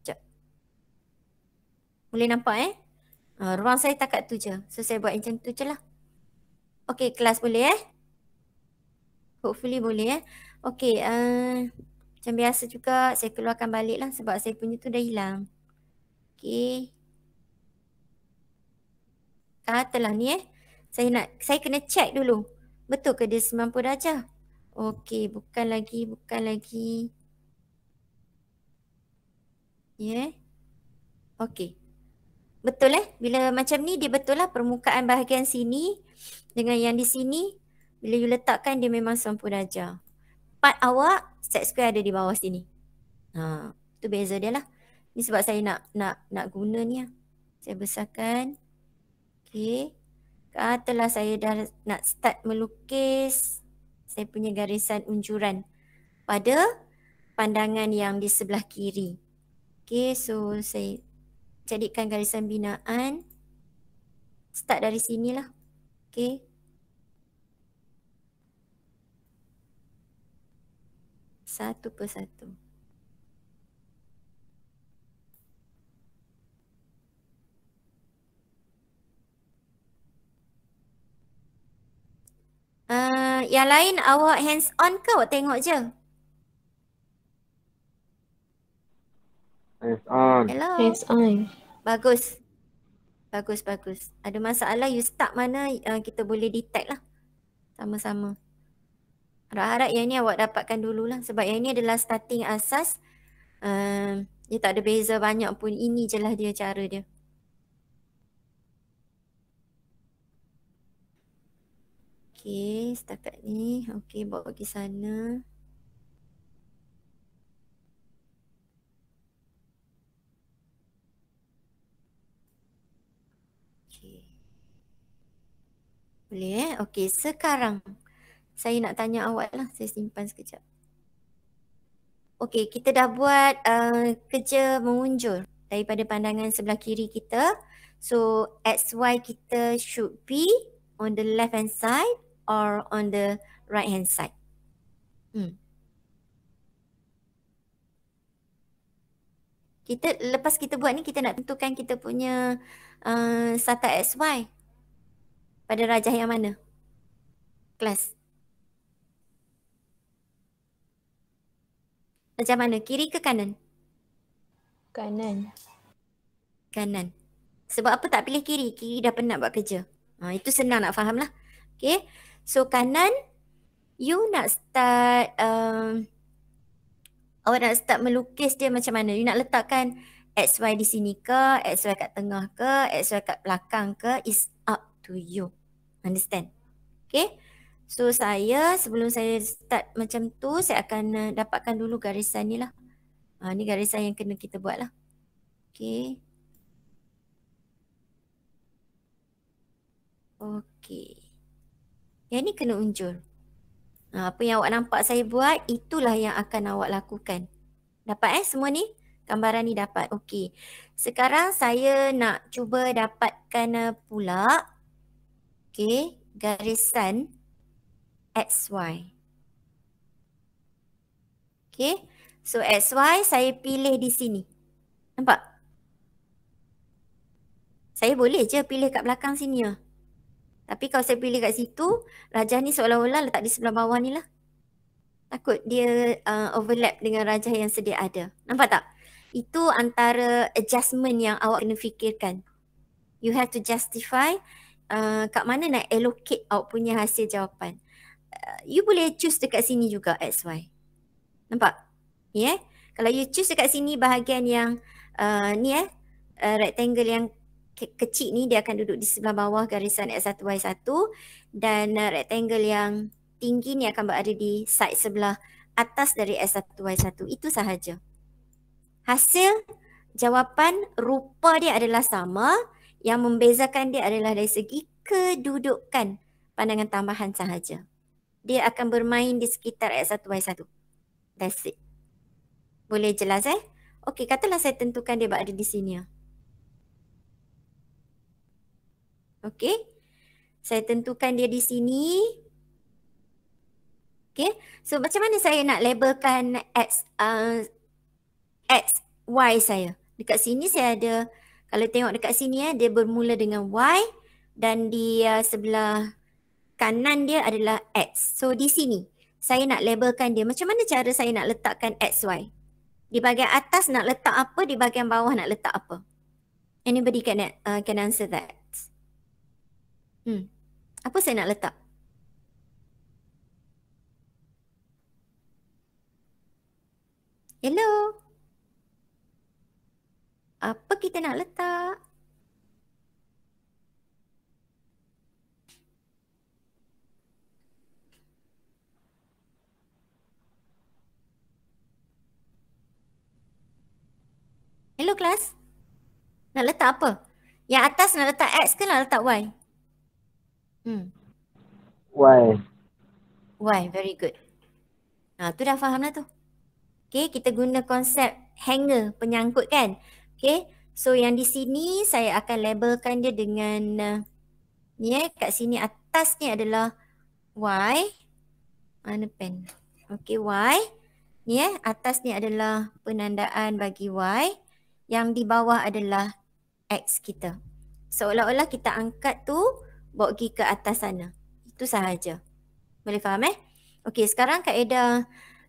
Sekejap. Boleh nampak eh? Uh, ruang saya takat tu je. So saya buat macam tu je lah. Okay kelas boleh eh? Hopefully boleh eh. Okay, uh, eh, macam biasa juga saya keluarkan balik lah sebab saya punya tu dah hilang. Okay. Katalah ah, ni eh. Saya nak, saya kena check dulu. Betul ke dia 90 darjah? Okay, bukan lagi, bukan lagi. Yeah. Ya, okay. Betul eh. Bila macam ni dia betul lah permukaan bahagian sini dengan yang di sini. Bila you letakkan dia memang 90 darjah part awak set square ada di bawah sini. Ha, tu beza dia lah. Ni sebab saya nak nak nak guna ni lah. Saya besarkan. Okay. Katalah ah, saya dah nak start melukis saya punya garisan unjuran pada pandangan yang di sebelah kiri. Okay, so saya jadikan garisan binaan. Start dari sinilah. Okay. satu persatu. Uh, yang lain awak hands on ke awak tengok je? Hands on. Hello. Hands on. Bagus. Bagus, bagus. Ada masalah you start mana uh, kita boleh detect lah. Sama-sama. Harap-harap yang ni awak dapatkan dululah sebab yang ni adalah starting asas. Um, dia tak ada beza banyak pun. Ini je lah dia cara dia. Okay setakat ni. Okay bawa pergi sana. Boleh eh? Okey, sekarang saya nak tanya awak lah. Saya simpan sekejap. Okey, kita dah buat uh, kerja mengunjur daripada pandangan sebelah kiri kita. So, XY kita should be on the left hand side or on the right hand side. Hmm. Kita lepas kita buat ni kita nak tentukan kita punya uh, eh, sata XY pada rajah yang mana? Kelas. Macam mana? Kiri ke kanan? Kanan. Kanan. Sebab apa tak pilih kiri? Kiri dah penat buat kerja. Ha, itu senang nak faham lah. Okay. So kanan, you nak start, um, awak nak start melukis dia macam mana? You nak letakkan Y di sini ke, Y kat tengah ke, Y kat belakang ke, is up to you. Understand? Okay. So saya sebelum saya start macam tu saya akan uh, dapatkan dulu garisan ni lah. Uh, ni garisan yang kena kita buat lah. Okay. Okay. Yang ni kena unjur. Uh, apa yang awak nampak saya buat itulah yang akan awak lakukan. Dapat eh semua ni? Gambaran ni dapat. Okay. Sekarang saya nak cuba dapatkan uh, pula. Okay. Garisan. Garisan. XY. Okay. So XY saya pilih di sini. Nampak? Saya boleh je pilih kat belakang sini lah. Tapi kalau saya pilih kat situ, rajah ni seolah-olah letak di sebelah bawah ni lah. Takut dia uh, overlap dengan rajah yang sedia ada. Nampak tak? Itu antara adjustment yang awak kena fikirkan. You have to justify uh, kat mana nak allocate awak punya hasil jawapan. Uh, you boleh choose dekat sini juga XY. Nampak? Ya? Yeah? Kalau you choose dekat sini bahagian yang uh, ni eh, uh, rectangle yang ke- kecil ni dia akan duduk di sebelah bawah garisan X1, Y1 dan uh, rectangle yang tinggi ni akan berada di side sebelah atas dari X1, Y1. Itu sahaja. Hasil jawapan rupa dia adalah sama. Yang membezakan dia adalah dari segi kedudukan pandangan tambahan sahaja dia akan bermain di sekitar X1, Y1. That's it. Boleh jelas eh? Okey, katalah saya tentukan dia berada di sini. Ya. Okey. Saya tentukan dia di sini. Okey. So, macam mana saya nak labelkan X, uh, X, Y saya? Dekat sini saya ada, kalau tengok dekat sini eh, dia bermula dengan Y dan di uh, sebelah kanan dia adalah X. So di sini saya nak labelkan dia. Macam mana cara saya nak letakkan x y? Di bahagian atas nak letak apa, di bahagian bawah nak letak apa? Anybody can, uh, can answer that? Hmm. Apa saya nak letak? Hello? Apa kita nak letak? Hello class. Nak letak apa? Yang atas nak letak X ke nak letak Y? Hmm. Y. Y, very good. Ha, tu dah faham lah tu. Okay, kita guna konsep hanger, penyangkut kan? Okay, so yang di sini saya akan labelkan dia dengan uh, ni eh, kat sini atas ni adalah Y. Mana pen? Okay, Y. Ni eh, atas ni adalah penandaan bagi Y. Y yang di bawah adalah X kita. Seolah-olah kita angkat tu bawa pergi ke atas sana. Itu sahaja. Boleh faham eh? Okey, sekarang Kak Eda,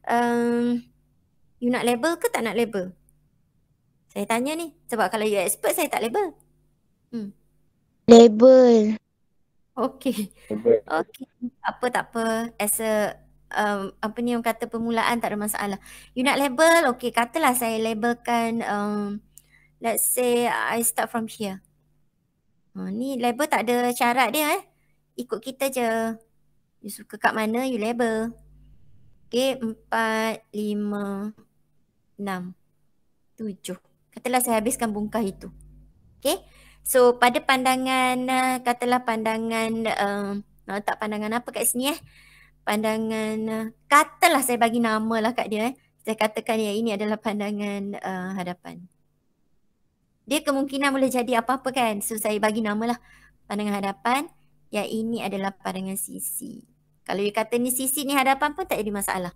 um, you nak label ke tak nak label? Saya tanya ni. Sebab kalau you expert, saya tak label. Hmm. Label. Okey. Okay. Apa tak apa. As a, um, apa ni yang kata permulaan tak ada masalah. You nak label, okey. Katalah saya labelkan um, Let's say I start from here. Ha, ni label tak ada syarat dia eh. Ikut kita je. You suka kat mana you label. Okay, empat, lima, enam, tujuh. Katalah saya habiskan bungkah itu. Okay, so pada pandangan, eh, katalah pandangan, uh, eh, tak pandangan apa kat sini eh. Pandangan, eh, katalah saya bagi nama lah kat dia eh. Saya katakan ya ini adalah pandangan uh, hadapan dia kemungkinan boleh jadi apa-apa kan. So saya bagi lah pandangan hadapan Ya ini adalah pandangan sisi. Kalau you kata ni sisi ni hadapan pun tak jadi masalah.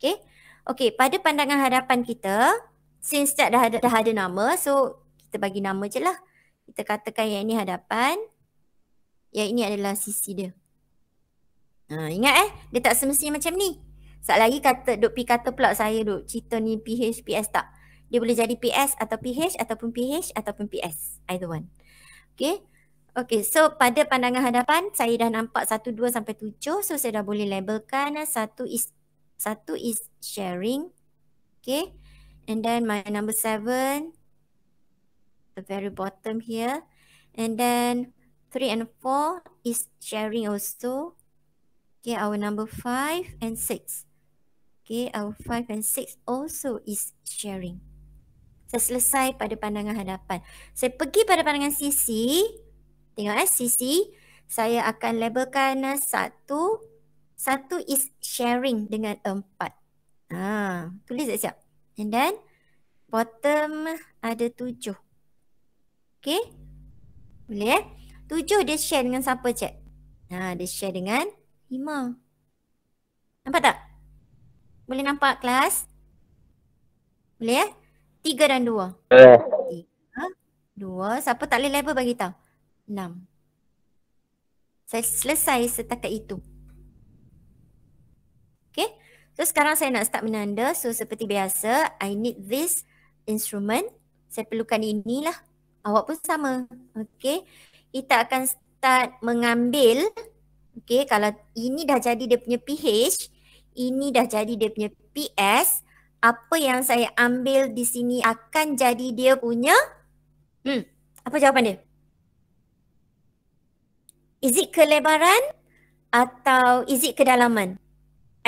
Okay. Okay pada pandangan hadapan kita since tak dah ada, dah ada nama so kita bagi nama je lah. Kita katakan yang ini hadapan. Ya ini adalah sisi dia. Ha, ingat eh, dia tak semestinya macam ni. Sekejap lagi kata, duk pi kata pula saya duk cerita ni PHPS tak. Dia boleh jadi PS atau PH ataupun PH ataupun PS. Either one. Okay. Okay, so pada pandangan hadapan, saya dah nampak satu dua sampai tujuh. So, saya dah boleh labelkan. Eh, satu is satu is sharing. Okay. And then my number seven, The very bottom here. And then three and four is sharing also. Okay, our number five and six. Okay, our five and six also is sharing terselesai pada pandangan hadapan. Saya pergi pada pandangan sisi. Tengok eh, sisi. Saya akan labelkan eh, satu. Satu is sharing dengan empat. Ha, tulis tak siap? And then bottom ada tujuh. Okay. Boleh eh? Tujuh dia share dengan siapa cik? Ha, dia share dengan lima. Nampak tak? Boleh nampak kelas? Boleh eh? Tiga dan dua. Eh. Tiga. Dua. Siapa tak boleh level bagi tahu. Enam. Saya selesai setakat itu. Okay. So sekarang saya nak start menanda. So seperti biasa, I need this instrument. Saya perlukan inilah. Awak pun sama. Okay. Kita akan start mengambil. Okay. Kalau ini dah jadi dia punya pH. Ini dah jadi dia punya PS apa yang saya ambil di sini akan jadi dia punya hmm apa jawapan dia is it kelebaran atau is it kedalaman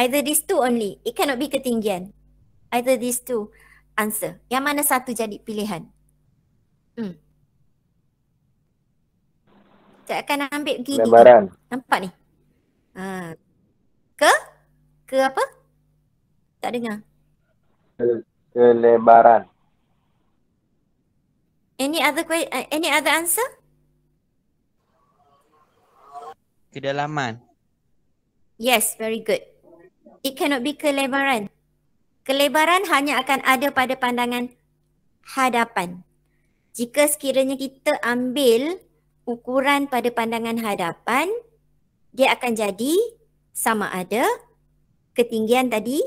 either these two only it cannot be ketinggian either these two answer yang mana satu jadi pilihan hmm saya akan ambil gigi. Lebaran. Nampak ni? Ha. Ke? Ke apa? Tak dengar kelebaran. Any other question? Eh, any other answer? Kedalaman. Yes, very good. It cannot be kelebaran. Kelebaran hanya akan ada pada pandangan hadapan. Jika sekiranya kita ambil ukuran pada pandangan hadapan, dia akan jadi sama ada ketinggian tadi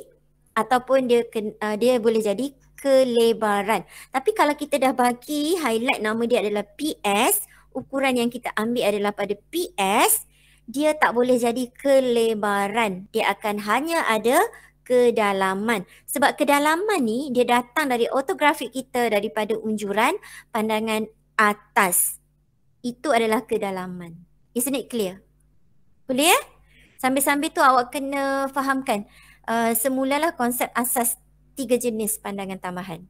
ataupun dia uh, dia boleh jadi kelebaran. Tapi kalau kita dah bagi highlight nama dia adalah PS, ukuran yang kita ambil adalah pada PS, dia tak boleh jadi kelebaran. Dia akan hanya ada kedalaman. Sebab kedalaman ni dia datang dari ortografik kita daripada unjuran pandangan atas. Itu adalah kedalaman. Isn't it clear? Clear? Ya? Sambil-sambil tu awak kena fahamkan uh, semulalah konsep asas tiga jenis pandangan tambahan.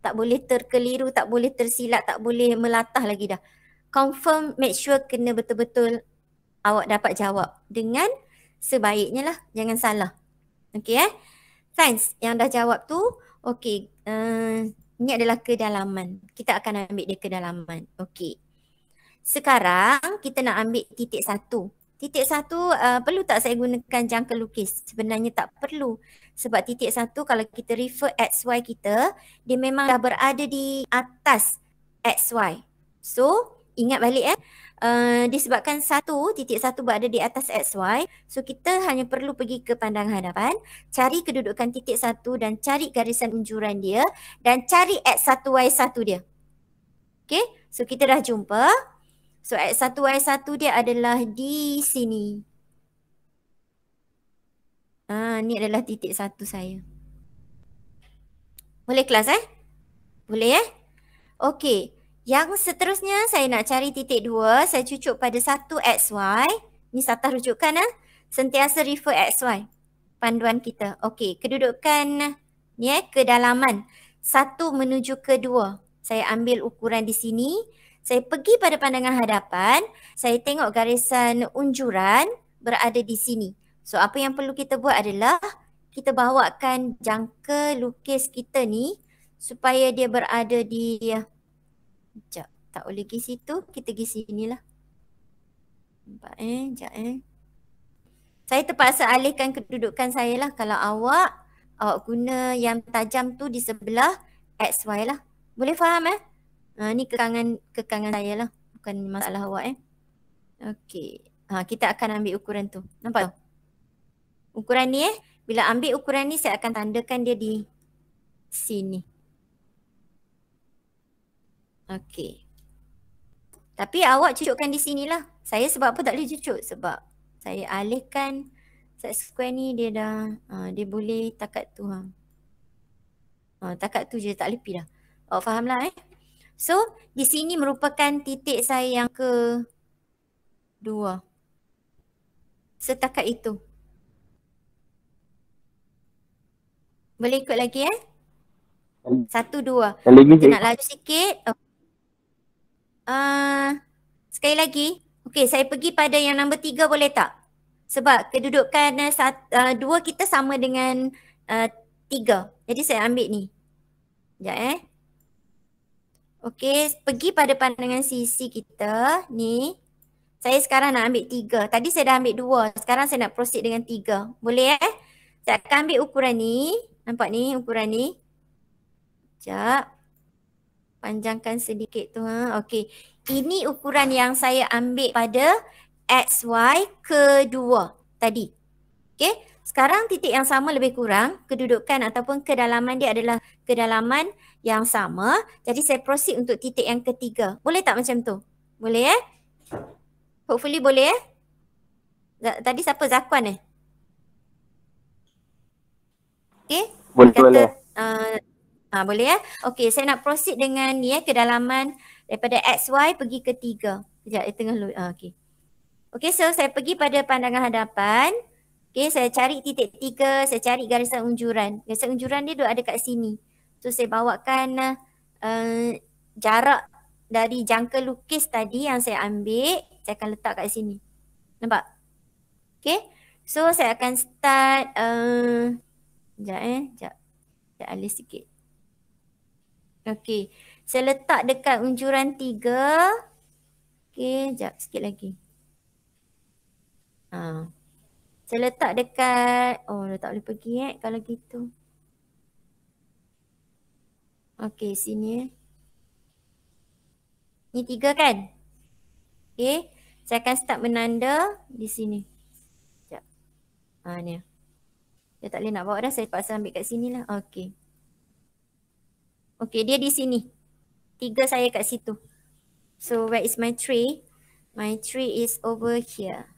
Tak boleh terkeliru, tak boleh tersilap, tak boleh melatah lagi dah. Confirm, make sure kena betul-betul awak dapat jawab dengan sebaiknya lah. Jangan salah. Okay eh. Thanks. Yang dah jawab tu, okay. Uh, ini adalah kedalaman. Kita akan ambil dia kedalaman. Okay. Sekarang kita nak ambil titik satu. Titik satu uh, perlu tak saya gunakan jangka lukis? Sebenarnya tak perlu. Sebab titik satu kalau kita refer x y kita, dia memang dah berada di atas x y. So, ingat balik eh. Uh, disebabkan satu, titik satu berada di atas x y. So, kita hanya perlu pergi ke pandangan hadapan. Cari kedudukan titik satu dan cari garisan unjuran dia. Dan cari x satu y satu dia. Okay? So, kita dah jumpa. So X1, Y1 dia adalah di sini. Ah, ni adalah titik satu saya. Boleh kelas eh? Boleh eh? Okey. Yang seterusnya saya nak cari titik dua. Saya cucuk pada satu XY. Ni satah rujukan eh. Sentiasa refer XY. Panduan kita. Okey. Kedudukan ni eh. Kedalaman. Satu menuju ke dua. Saya ambil ukuran di sini. Saya pergi pada pandangan hadapan, saya tengok garisan unjuran berada di sini. So apa yang perlu kita buat adalah kita bawakan jangka lukis kita ni supaya dia berada di sekejap, tak boleh pergi situ, kita pergi sinilah. Nampak eh, sekejap eh. Saya terpaksa alihkan kedudukan saya lah kalau awak awak guna yang tajam tu di sebelah XY lah. Boleh faham eh? Ha, ni kekangan kekangan saya lah. Bukan masalah awak eh. Okey. Ha, kita akan ambil ukuran tu. Nampak tu? Ukuran ni eh. Bila ambil ukuran ni saya akan tandakan dia di sini. Okay. Tapi awak cucukkan di sini lah. Saya sebab apa tak boleh cucuk? Sebab saya alihkan set square ni dia dah uh, dia boleh takat tu ha. Uh, takat tu je tak lepi dah. Awak faham lah eh. So di sini merupakan titik saya yang ke dua. Setakat itu. Boleh ikut lagi eh? Satu, dua. Kita nak laju sikit. Oh. Uh, sekali lagi. Okey, saya pergi pada yang nombor tiga boleh tak? Sebab kedudukan uh, sat, uh, dua kita sama dengan uh, tiga. Jadi saya ambil ni. Sekejap eh. Okey, pergi pada pandangan sisi kita ni. Saya sekarang nak ambil tiga. Tadi saya dah ambil dua. Sekarang saya nak proceed dengan tiga. Boleh eh? Saya akan ambil ukuran ni. Nampak ni ukuran ni. Sekejap. Panjangkan sedikit tu. Ha? Okey. Ini ukuran yang saya ambil pada XY kedua tadi. Okey. Sekarang titik yang sama lebih kurang. Kedudukan ataupun kedalaman dia adalah kedalaman yang sama. Jadi saya proceed untuk titik yang ketiga. Boleh tak macam tu? Boleh eh? Hopefully boleh eh? Tadi siapa zakuan eh? Okay? Boleh, kata, boleh. Uh, ha, boleh eh? Okay, saya nak proceed dengan ni eh, kedalaman daripada XY pergi ke tiga. Sekejap, di tengah lu. Uh, ah, okay. Okay, so saya pergi pada pandangan hadapan. Okay, saya cari titik tiga, saya cari garisan unjuran. Garisan unjuran dia duduk ada kat sini. So saya bawakan uh, jarak dari jangka lukis tadi yang saya ambil. Saya akan letak kat sini. Nampak? Okay. So saya akan start. Uh, sekejap eh. Sekejap. Saya alis sikit. Okay. Saya letak dekat unjuran tiga. Okay. Sekejap. Sikit lagi. Ha. Saya letak dekat. Oh, letak boleh pergi eh. Kalau gitu. Okey sini Ni tiga kan? Okey saya akan start menanda di sini Sekejap Ha ni Dia tak boleh nak bawa dah saya paksa ambil kat sini lah okey Okey dia di sini Tiga saya kat situ So where is my tree? My tree is over here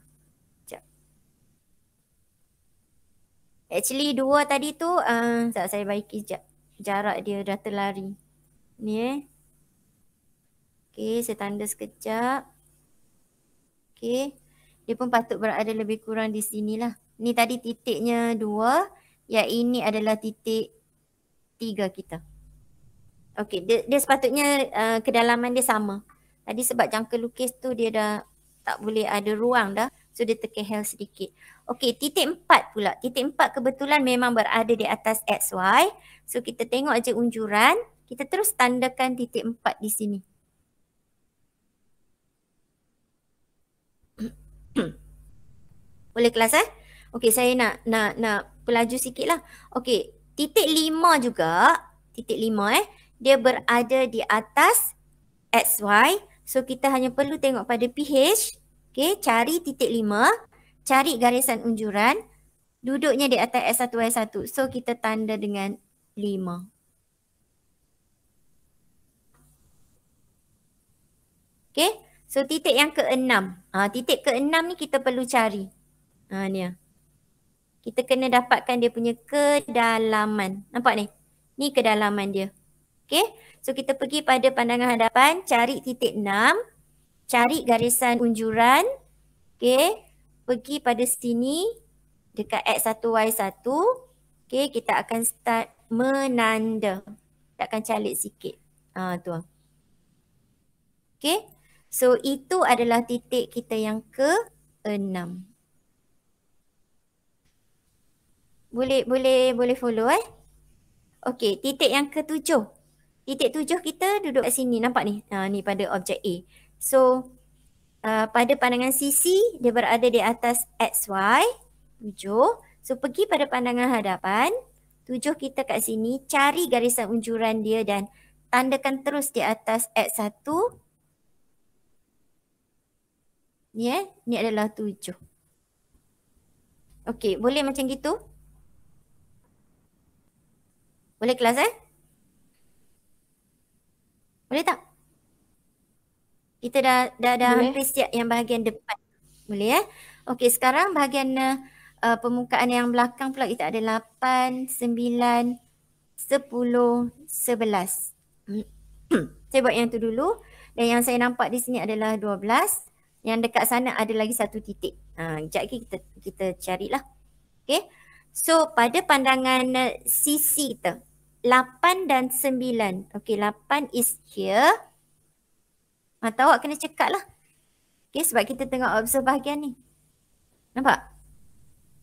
Actually dua tadi tu, uh, tak saya baiki sekejap jarak dia dah terlari. Ni eh. Okay saya tanda sekejap. Okay. Dia pun patut berada lebih kurang di sini lah. Ni tadi titiknya dua. Yang ini adalah titik tiga kita. Okay dia, dia sepatutnya uh, kedalaman dia sama. Tadi sebab jangka lukis tu dia dah tak boleh ada ruang dah. So dia terkehel sedikit. Okey, titik empat pula. Titik empat kebetulan memang berada di atas XY. So kita tengok aja unjuran. Kita terus tandakan titik empat di sini. Boleh kelas eh? Okey, saya nak nak nak pelaju sikit lah. Okey, titik lima juga. Titik lima eh. Dia berada di atas XY. So kita hanya perlu tengok pada pH. Okey, cari titik lima, cari garisan unjuran, duduknya di atas S1, S1. So kita tanda dengan lima. Okey, so titik yang keenam. Ha, titik keenam ni kita perlu cari. Ha, ni lah. Kita kena dapatkan dia punya kedalaman. Nampak ni? Ni kedalaman dia. Okey, so kita pergi pada pandangan hadapan, cari titik enam cari garisan unjuran okey pergi pada sini dekat x1 y1 okey kita akan start menanda kita akan calik sikit ah tu okey so itu adalah titik kita yang ke enam boleh boleh boleh follow eh okey titik yang ke tujuh. titik tujuh kita duduk kat sini nampak ni ha ni pada objek A So uh, pada pandangan CC dia berada di atas XY 7. So pergi pada pandangan hadapan. 7 kita kat sini cari garisan unjuran dia dan tandakan terus di atas X1. Ya, yeah, ni adalah 7. Okey, boleh macam gitu? Boleh kelas eh? Boleh tak? Kita dah dah dah hampir siap yang bahagian depan. Boleh eh? Okey, sekarang bahagian eh, uh, permukaan yang belakang pula kita ada 8, 9, 10, 11. saya buat yang tu dulu. Dan yang saya nampak di sini adalah 12. Yang dekat sana ada lagi satu titik. Ha, sekejap lagi kita, kita carilah. Okey. So pada pandangan uh, sisi tu. 8 dan 9. Okey, 8 is here. Mata ah, awak kena cekat lah. Okay, sebab kita tengok observe bahagian ni. Nampak?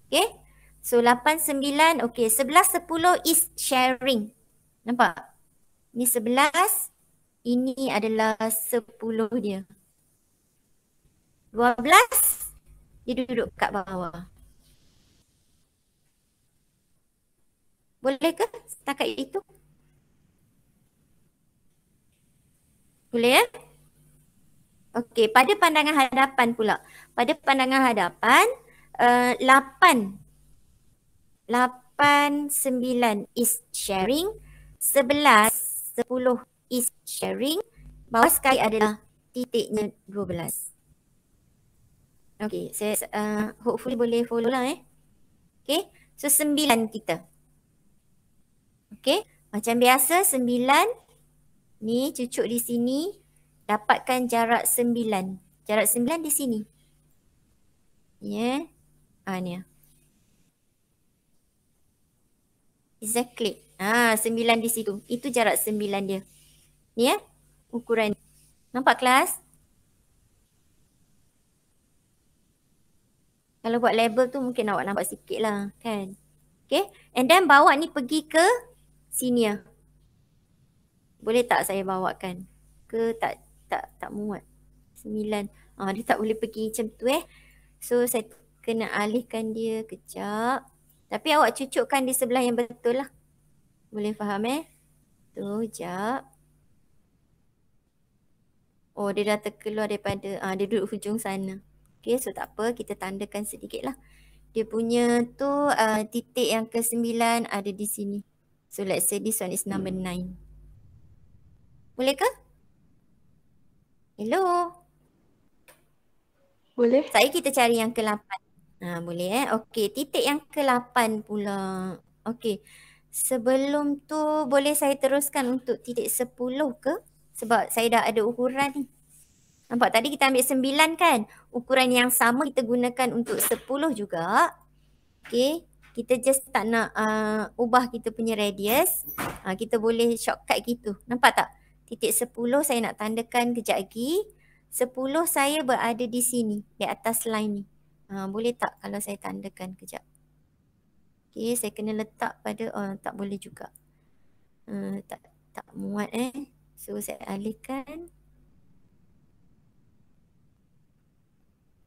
Okay. So, 8, 9. Okay, 11, 10 is sharing. Nampak? Ni 11. Ini adalah 10 dia. 12. Dia duduk kat bawah. Boleh ke setakat itu? Boleh ya? Eh? Okey, pada pandangan hadapan pula. Pada pandangan hadapan, eh, lapan, lapan, sembilan is sharing. Sebelas, sepuluh is sharing. Bawah sekali adalah titiknya dua belas. Okey, saya uh, hopefully boleh follow lah eh. Okey, so sembilan kita. Okey, macam biasa sembilan. Ni cucuk di sini, dapatkan jarak sembilan. Jarak sembilan di sini. Ya. Yeah. Ah ni. Ah. Exactly. Ah sembilan di situ. Itu jarak sembilan dia. Ni ya. Yeah. Ukuran. Nampak kelas? Kalau buat label tu mungkin awak nampak sikit lah kan. Okay. And then bawa ni pergi ke sini ya. Boleh tak saya bawakan? Ke tak tak tak muat. Sembilan. Ah, dia tak boleh pergi macam tu eh. So saya kena alihkan dia kejap. Tapi awak cucukkan di sebelah yang betul lah. Boleh faham eh? Tu, jap. Oh, dia dah terkeluar daripada, ah, dia duduk hujung sana. Okay, so tak apa. Kita tandakan sedikit lah. Dia punya tu uh, titik yang ke sembilan ada di sini. So let's say this one is number hmm. nine. Bolehkah? Hello. Boleh? Saya kita cari yang ke-8. Ha, boleh eh. Okey, titik yang ke-8 pula. Okey. Sebelum tu boleh saya teruskan untuk titik 10 ke? Sebab saya dah ada ukuran ni. Nampak tadi kita ambil 9 kan? Ukuran yang sama kita gunakan untuk 10 juga. Okey. Kita just tak nak uh, ubah kita punya radius. Uh, kita boleh shortcut gitu. Nampak tak? titik 10 saya nak tandakan kejap lagi. 10 saya berada di sini, di atas line ni. Ha, boleh tak kalau saya tandakan kejap? Okay, saya kena letak pada, oh, tak boleh juga. Uh, tak tak muat eh. So saya alihkan.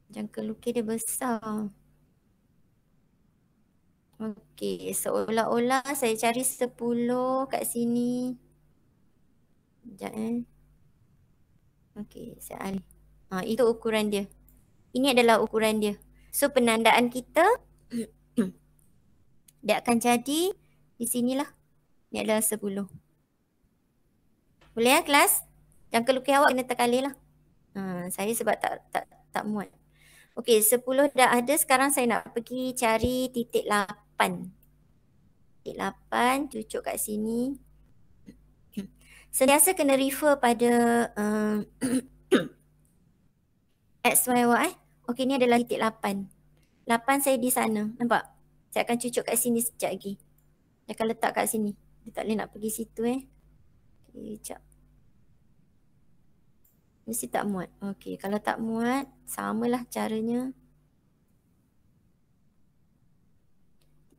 Jangka lukis dia besar. okay seolah-olah saya cari 10 kat sini. Sekejap eh. Okey, Sa'al. Ha, itu ukuran dia. Ini adalah ukuran dia. So penandaan kita <clears throat> dia akan jadi di sinilah. Ini adalah sepuluh. Boleh ya kelas? Yang lukis awak kena terkalir lah. Ha, saya sebab tak tak tak muat. Okey, sepuluh dah ada. Sekarang saya nak pergi cari titik lapan. Titik 8, cucuk kat sini sentiasa kena refer pada uh, <clears throat> y Eh. Okey ni adalah titik 8. 8 saya di sana. Nampak? Saya akan cucuk kat sini sekejap lagi. Saya akan letak kat sini. Dia tak boleh nak pergi situ eh. Okey, sekejap. Mesti tak muat. Okey, kalau tak muat, samalah caranya.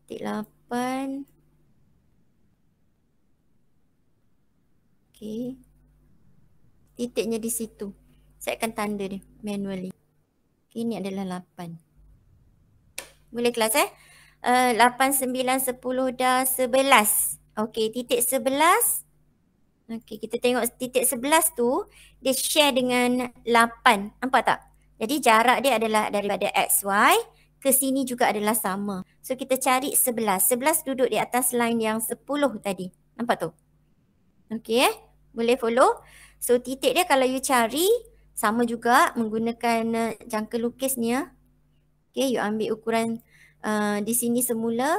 Titik 8. Okey, Titiknya di situ. Saya akan tanda dia manually. Okay, ini adalah 8. Boleh kelas eh? Uh, 8, 9, 10 dah 11. Okey, titik 11. Okey, kita tengok titik 11 tu. Dia share dengan 8. Nampak tak? Jadi jarak dia adalah daripada y Ke sini juga adalah sama. So kita cari 11. 11 duduk di atas line yang 10 tadi. Nampak tu? Okey. eh? Boleh follow. So titik dia kalau you cari sama juga menggunakan uh, jangka ya Okay you ambil ukuran uh, di sini semula.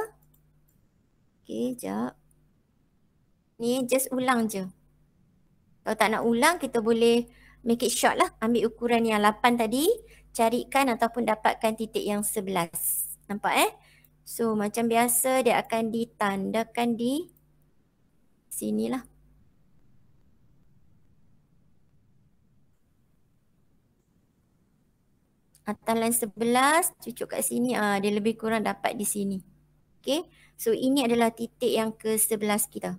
Okay jap. Ni just ulang je. Kalau tak nak ulang kita boleh make it short lah. Ambil ukuran yang 8 tadi. Carikan ataupun dapatkan titik yang 11. Nampak eh? So macam biasa dia akan ditandakan di sini lah uh, talan 11 cucuk kat sini uh, dia lebih kurang dapat di sini. Okay. So ini adalah titik yang ke sebelas kita.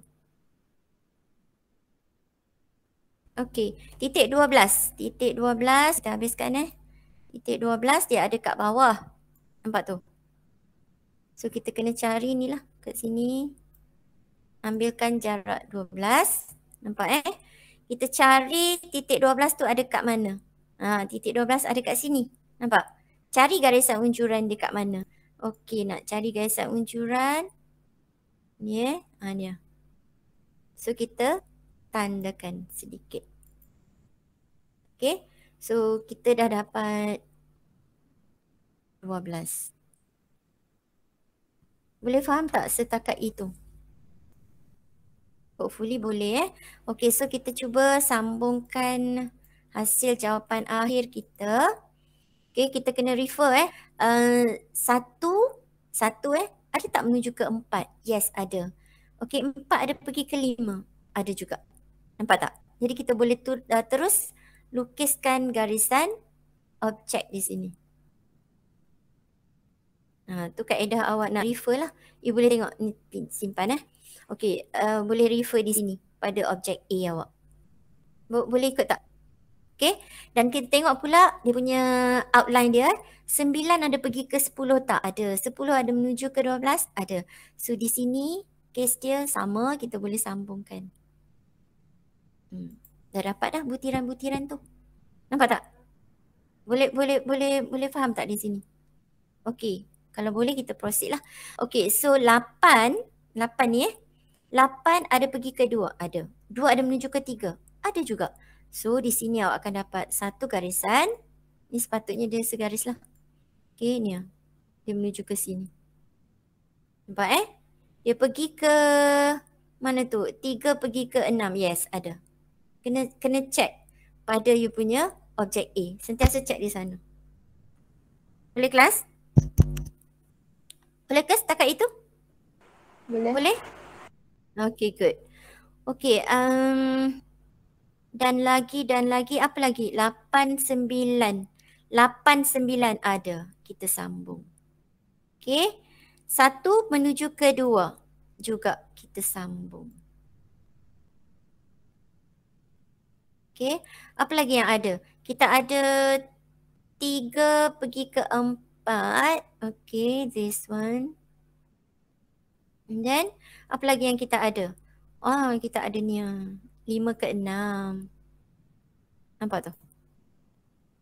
Okay. Titik dua belas, Titik dua belas. kita habiskan eh. Titik dua belas dia ada kat bawah. Nampak tu? So kita kena cari ni lah kat sini. Ambilkan jarak dua belas. Nampak eh? Kita cari titik dua belas tu ada kat mana. Ha, titik dua belas ada kat sini. Nampak? Cari garisan uncuran dekat mana. Okey, nak cari garisan uncuran. Ni ya, eh. Ha, ni lah. So, kita tandakan sedikit. Okey. So, kita dah dapat 12. Boleh faham tak setakat itu? Hopefully boleh eh. Okey, so kita cuba sambungkan hasil jawapan akhir kita. Okey. Okay, kita kena refer eh. Uh, satu, satu eh. Ada tak menuju ke empat? Yes, ada. Okay, empat ada pergi ke lima. Ada juga. Nampak tak? Jadi kita boleh tu, uh, terus lukiskan garisan objek di sini. Ha, tu kaedah awak nak refer lah. You boleh tengok. Ni, simpan eh. Okay, uh, boleh refer di sini pada objek A awak. boleh ikut tak? Okay. Dan kita tengok pula dia punya outline dia. Eh. Sembilan ada pergi ke sepuluh tak? Ada. Sepuluh ada menuju ke dua belas? Ada. So di sini case dia sama kita boleh sambungkan. Hmm. Dah dapat dah butiran-butiran tu. Nampak tak? Boleh boleh boleh boleh faham tak di sini? Okay. Kalau boleh kita proceed lah. Okay. So lapan. Lapan ni eh. Lapan ada pergi ke dua? Ada. Dua ada menuju ke tiga? Ada juga. Ada juga. So di sini awak akan dapat satu garisan. Ni sepatutnya dia segaris lah. Okay ni lah. Dia menuju ke sini. Nampak eh? Dia pergi ke mana tu? Tiga pergi ke enam. Yes ada. Kena kena check pada you punya objek A. Sentiasa check di sana. Boleh kelas? Boleh ke setakat itu? Boleh. Boleh? Okay good. Okay. Um, dan lagi dan lagi apa lagi? 8 9. 8 ada. Kita sambung. Okey. Satu menuju ke dua juga kita sambung. Okey. Apa lagi yang ada? Kita ada tiga pergi ke empat. Okey, this one. And then, apa lagi yang kita ada? Oh, kita ada ni. Lima ke enam. Nampak tu?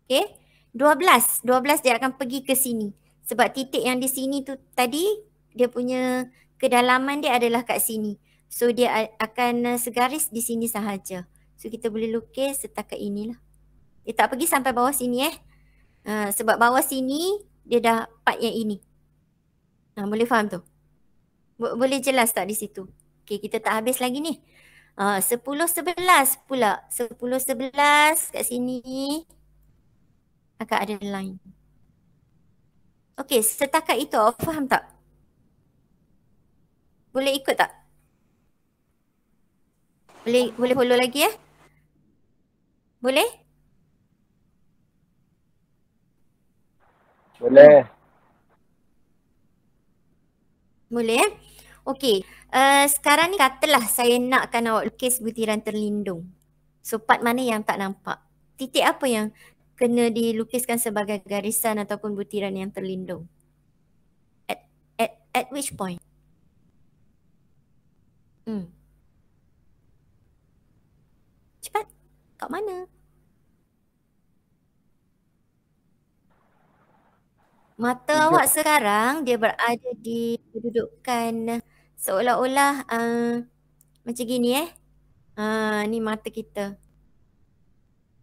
Okay. Dua belas. Dua belas dia akan pergi ke sini. Sebab titik yang di sini tu tadi dia punya kedalaman dia adalah kat sini. So dia akan segaris di sini sahaja. So kita boleh lukis setakat inilah. Dia tak pergi sampai bawah sini eh. Uh, sebab bawah sini dia dah part yang ini. Uh, boleh faham tu? Bo boleh jelas tak di situ? Okay kita tak habis lagi ni. Ah, uh, 10-11 pula. 10-11 kat sini akan ada line. Okay, setakat itu faham tak? Boleh ikut tak? Boleh boleh follow lagi eh? Boleh? Boleh. Boleh eh? Okey. Eh, sekarang ni katalah saya nakkan awak lukis butiran terlindung. So part mana yang tak nampak? Titik apa yang kena dilukiskan sebagai garisan ataupun butiran yang terlindung? At at at which point? Hmm. Cepat. Kat mana? Mata Tidak. awak sekarang dia berada di kedudukan uh, seolah-olah uh, macam gini eh. uh, ni mata kita.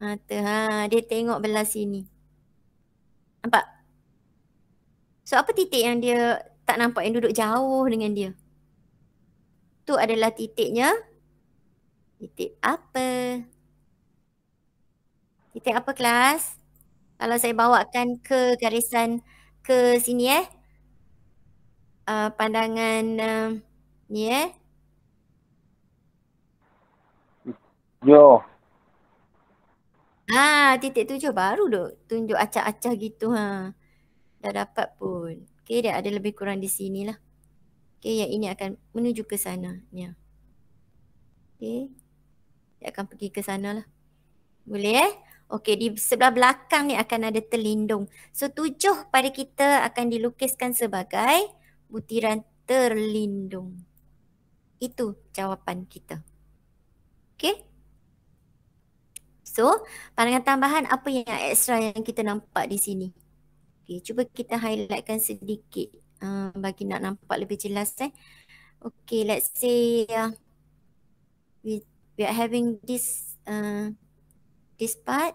Mata ha dia tengok belah sini. Nampak? So apa titik yang dia tak nampak yang duduk jauh dengan dia? Tu adalah titiknya. Titik apa? Titik apa kelas? Kalau saya bawakan ke garisan ke sini eh. Uh, pandangan uh, 你嘞？有。Ah, eh? titik tujuh baru lho. Tunjuk acah-acah gitu ha. Dah dapat pun. Okay, dia ada lebih kurang di sini lah. Okay, yang ini akan menuju ke sana. Ya. Okay. Dia akan pergi ke sana lah. Boleh eh? Okay, di sebelah belakang ni akan ada terlindung. So, tujuh pada kita akan dilukiskan sebagai butiran terlindung. Itu jawapan kita. Okay? So, pandangan tambahan apa yang extra yang kita nampak di sini? Okay, cuba kita highlightkan sedikit um, bagi nak nampak lebih jelas eh. Okay, let's say uh, we, we are having this uh, this part.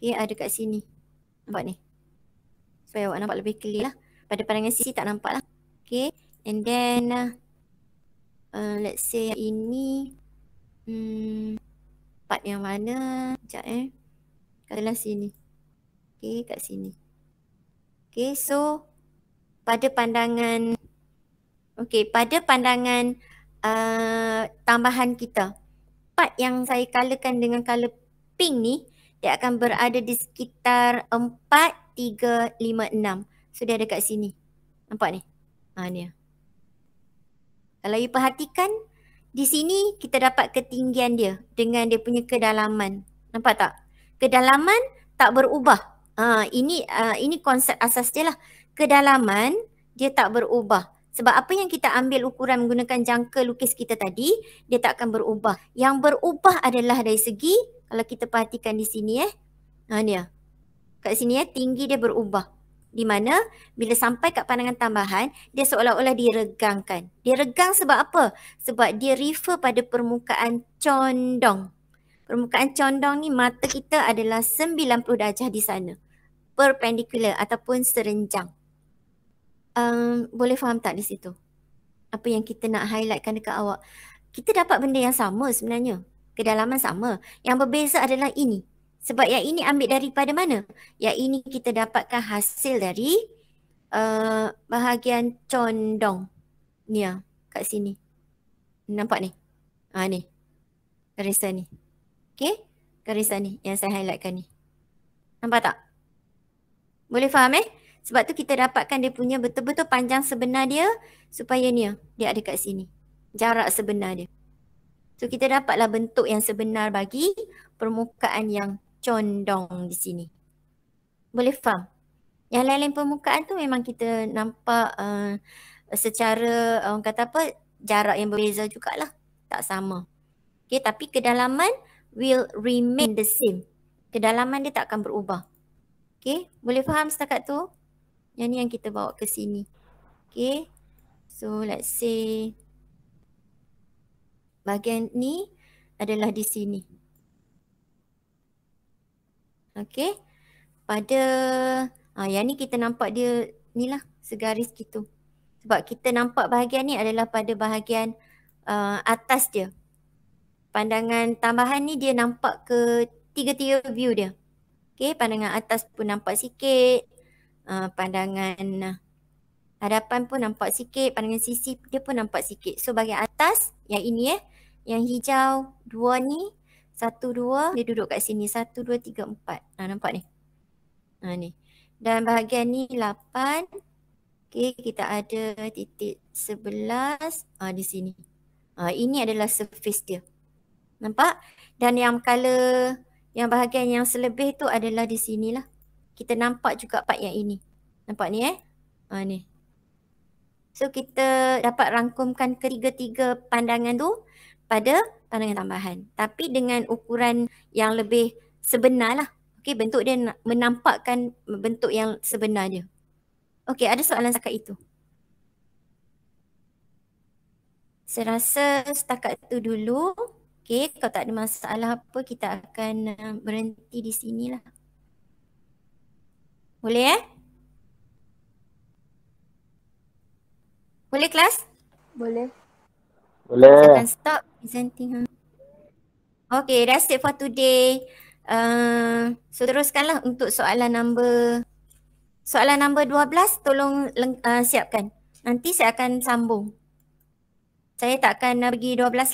Okay, ada kat sini. Nampak ni? Supaya awak nampak lebih clear lah. Pada pandangan sisi tak nampak lah. Okay, and then uh, Eh, let's say yang ini hmm, part yang mana sekejap eh katalah sini okay kat sini okay so pada pandangan okay pada pandangan uh, tambahan kita part yang saya colorkan dengan color pink ni dia akan berada di sekitar 4, 3, 5, 6. So dia ada kat sini. Nampak ni? Ha ni. Lah. Kalau you perhatikan di sini kita dapat ketinggian dia dengan dia punya kedalaman. Nampak tak? Kedalaman tak berubah. Ha, ini uh, ini konsep asas dia lah. Kedalaman dia tak berubah. Sebab apa yang kita ambil ukuran menggunakan jangka lukis kita tadi, dia tak akan berubah. Yang berubah adalah dari segi, kalau kita perhatikan di sini eh. Ha, dia. Lah. Kat sini eh, tinggi dia berubah di mana bila sampai kat pandangan tambahan dia seolah-olah diregangkan dia regang sebab apa sebab dia refer pada permukaan condong permukaan condong ni mata kita adalah 90 darjah di sana perpendicular ataupun serenjang um, boleh faham tak di situ apa yang kita nak highlightkan dekat awak kita dapat benda yang sama sebenarnya kedalaman sama yang berbeza adalah ini sebab yang ini ambil daripada mana? Yang ini kita dapatkan hasil dari uh, bahagian condong. Ni lah, kat sini. Nampak ni? Ha ni. Garisan ni. Okay? Garisan ni yang saya highlightkan ni. Nampak tak? Boleh faham eh? Sebab tu kita dapatkan dia punya betul-betul panjang sebenar dia supaya ni ah, dia ada kat sini. Jarak sebenar dia. So kita dapatlah bentuk yang sebenar bagi permukaan yang condong di sini. Boleh faham? Yang lain-lain permukaan tu memang kita nampak uh, secara eh, orang kata apa jarak yang berbeza jugalah. Tak sama. Okay, tapi kedalaman will remain the same. Kedalaman dia tak akan berubah. Okay, boleh faham setakat tu? Yang ni yang kita bawa ke sini. Okay, so let's say bahagian ni adalah di sini. Okey. Pada ha, yang ni kita nampak dia ni lah segaris gitu. Sebab kita nampak bahagian ni adalah pada bahagian uh, atas dia. Pandangan tambahan ni dia nampak ke tiga-tiga view dia. Okey pandangan atas pun nampak sikit. Uh, pandangan uh, hadapan pun nampak sikit. Pandangan sisi dia pun nampak sikit. So bahagian atas yang ini eh. Yang hijau dua ni satu dua dia duduk kat sini. Satu dua tiga empat. Ha, nampak ni? Ha, ni. Dan bahagian ni lapan. okay kita ada titik sebelas ha, di sini. Ha, ini adalah surface dia. Nampak? Dan yang color yang bahagian yang selebih tu adalah di sini lah. Kita nampak juga part yang ini. Nampak ni eh? Ha, ni. So kita dapat rangkumkan ketiga-tiga pandangan tu pada pandangan tambahan. Tapi dengan ukuran yang lebih sebenar lah. Okay, bentuk dia menampakkan bentuk yang sebenar dia. Okay, ada soalan setakat itu? Saya rasa setakat itu dulu. Okey, kalau tak ada masalah apa, kita akan uh, berhenti di sini lah. Boleh eh? Boleh kelas? Boleh. Boleh. Saya akan stop presenting. Hmm. Okay, that's it for today. Uh, so teruskanlah untuk soalan number soalan number 12 tolong uh, siapkan. Nanti saya akan sambung. Saya takkan akan pergi 12 lah.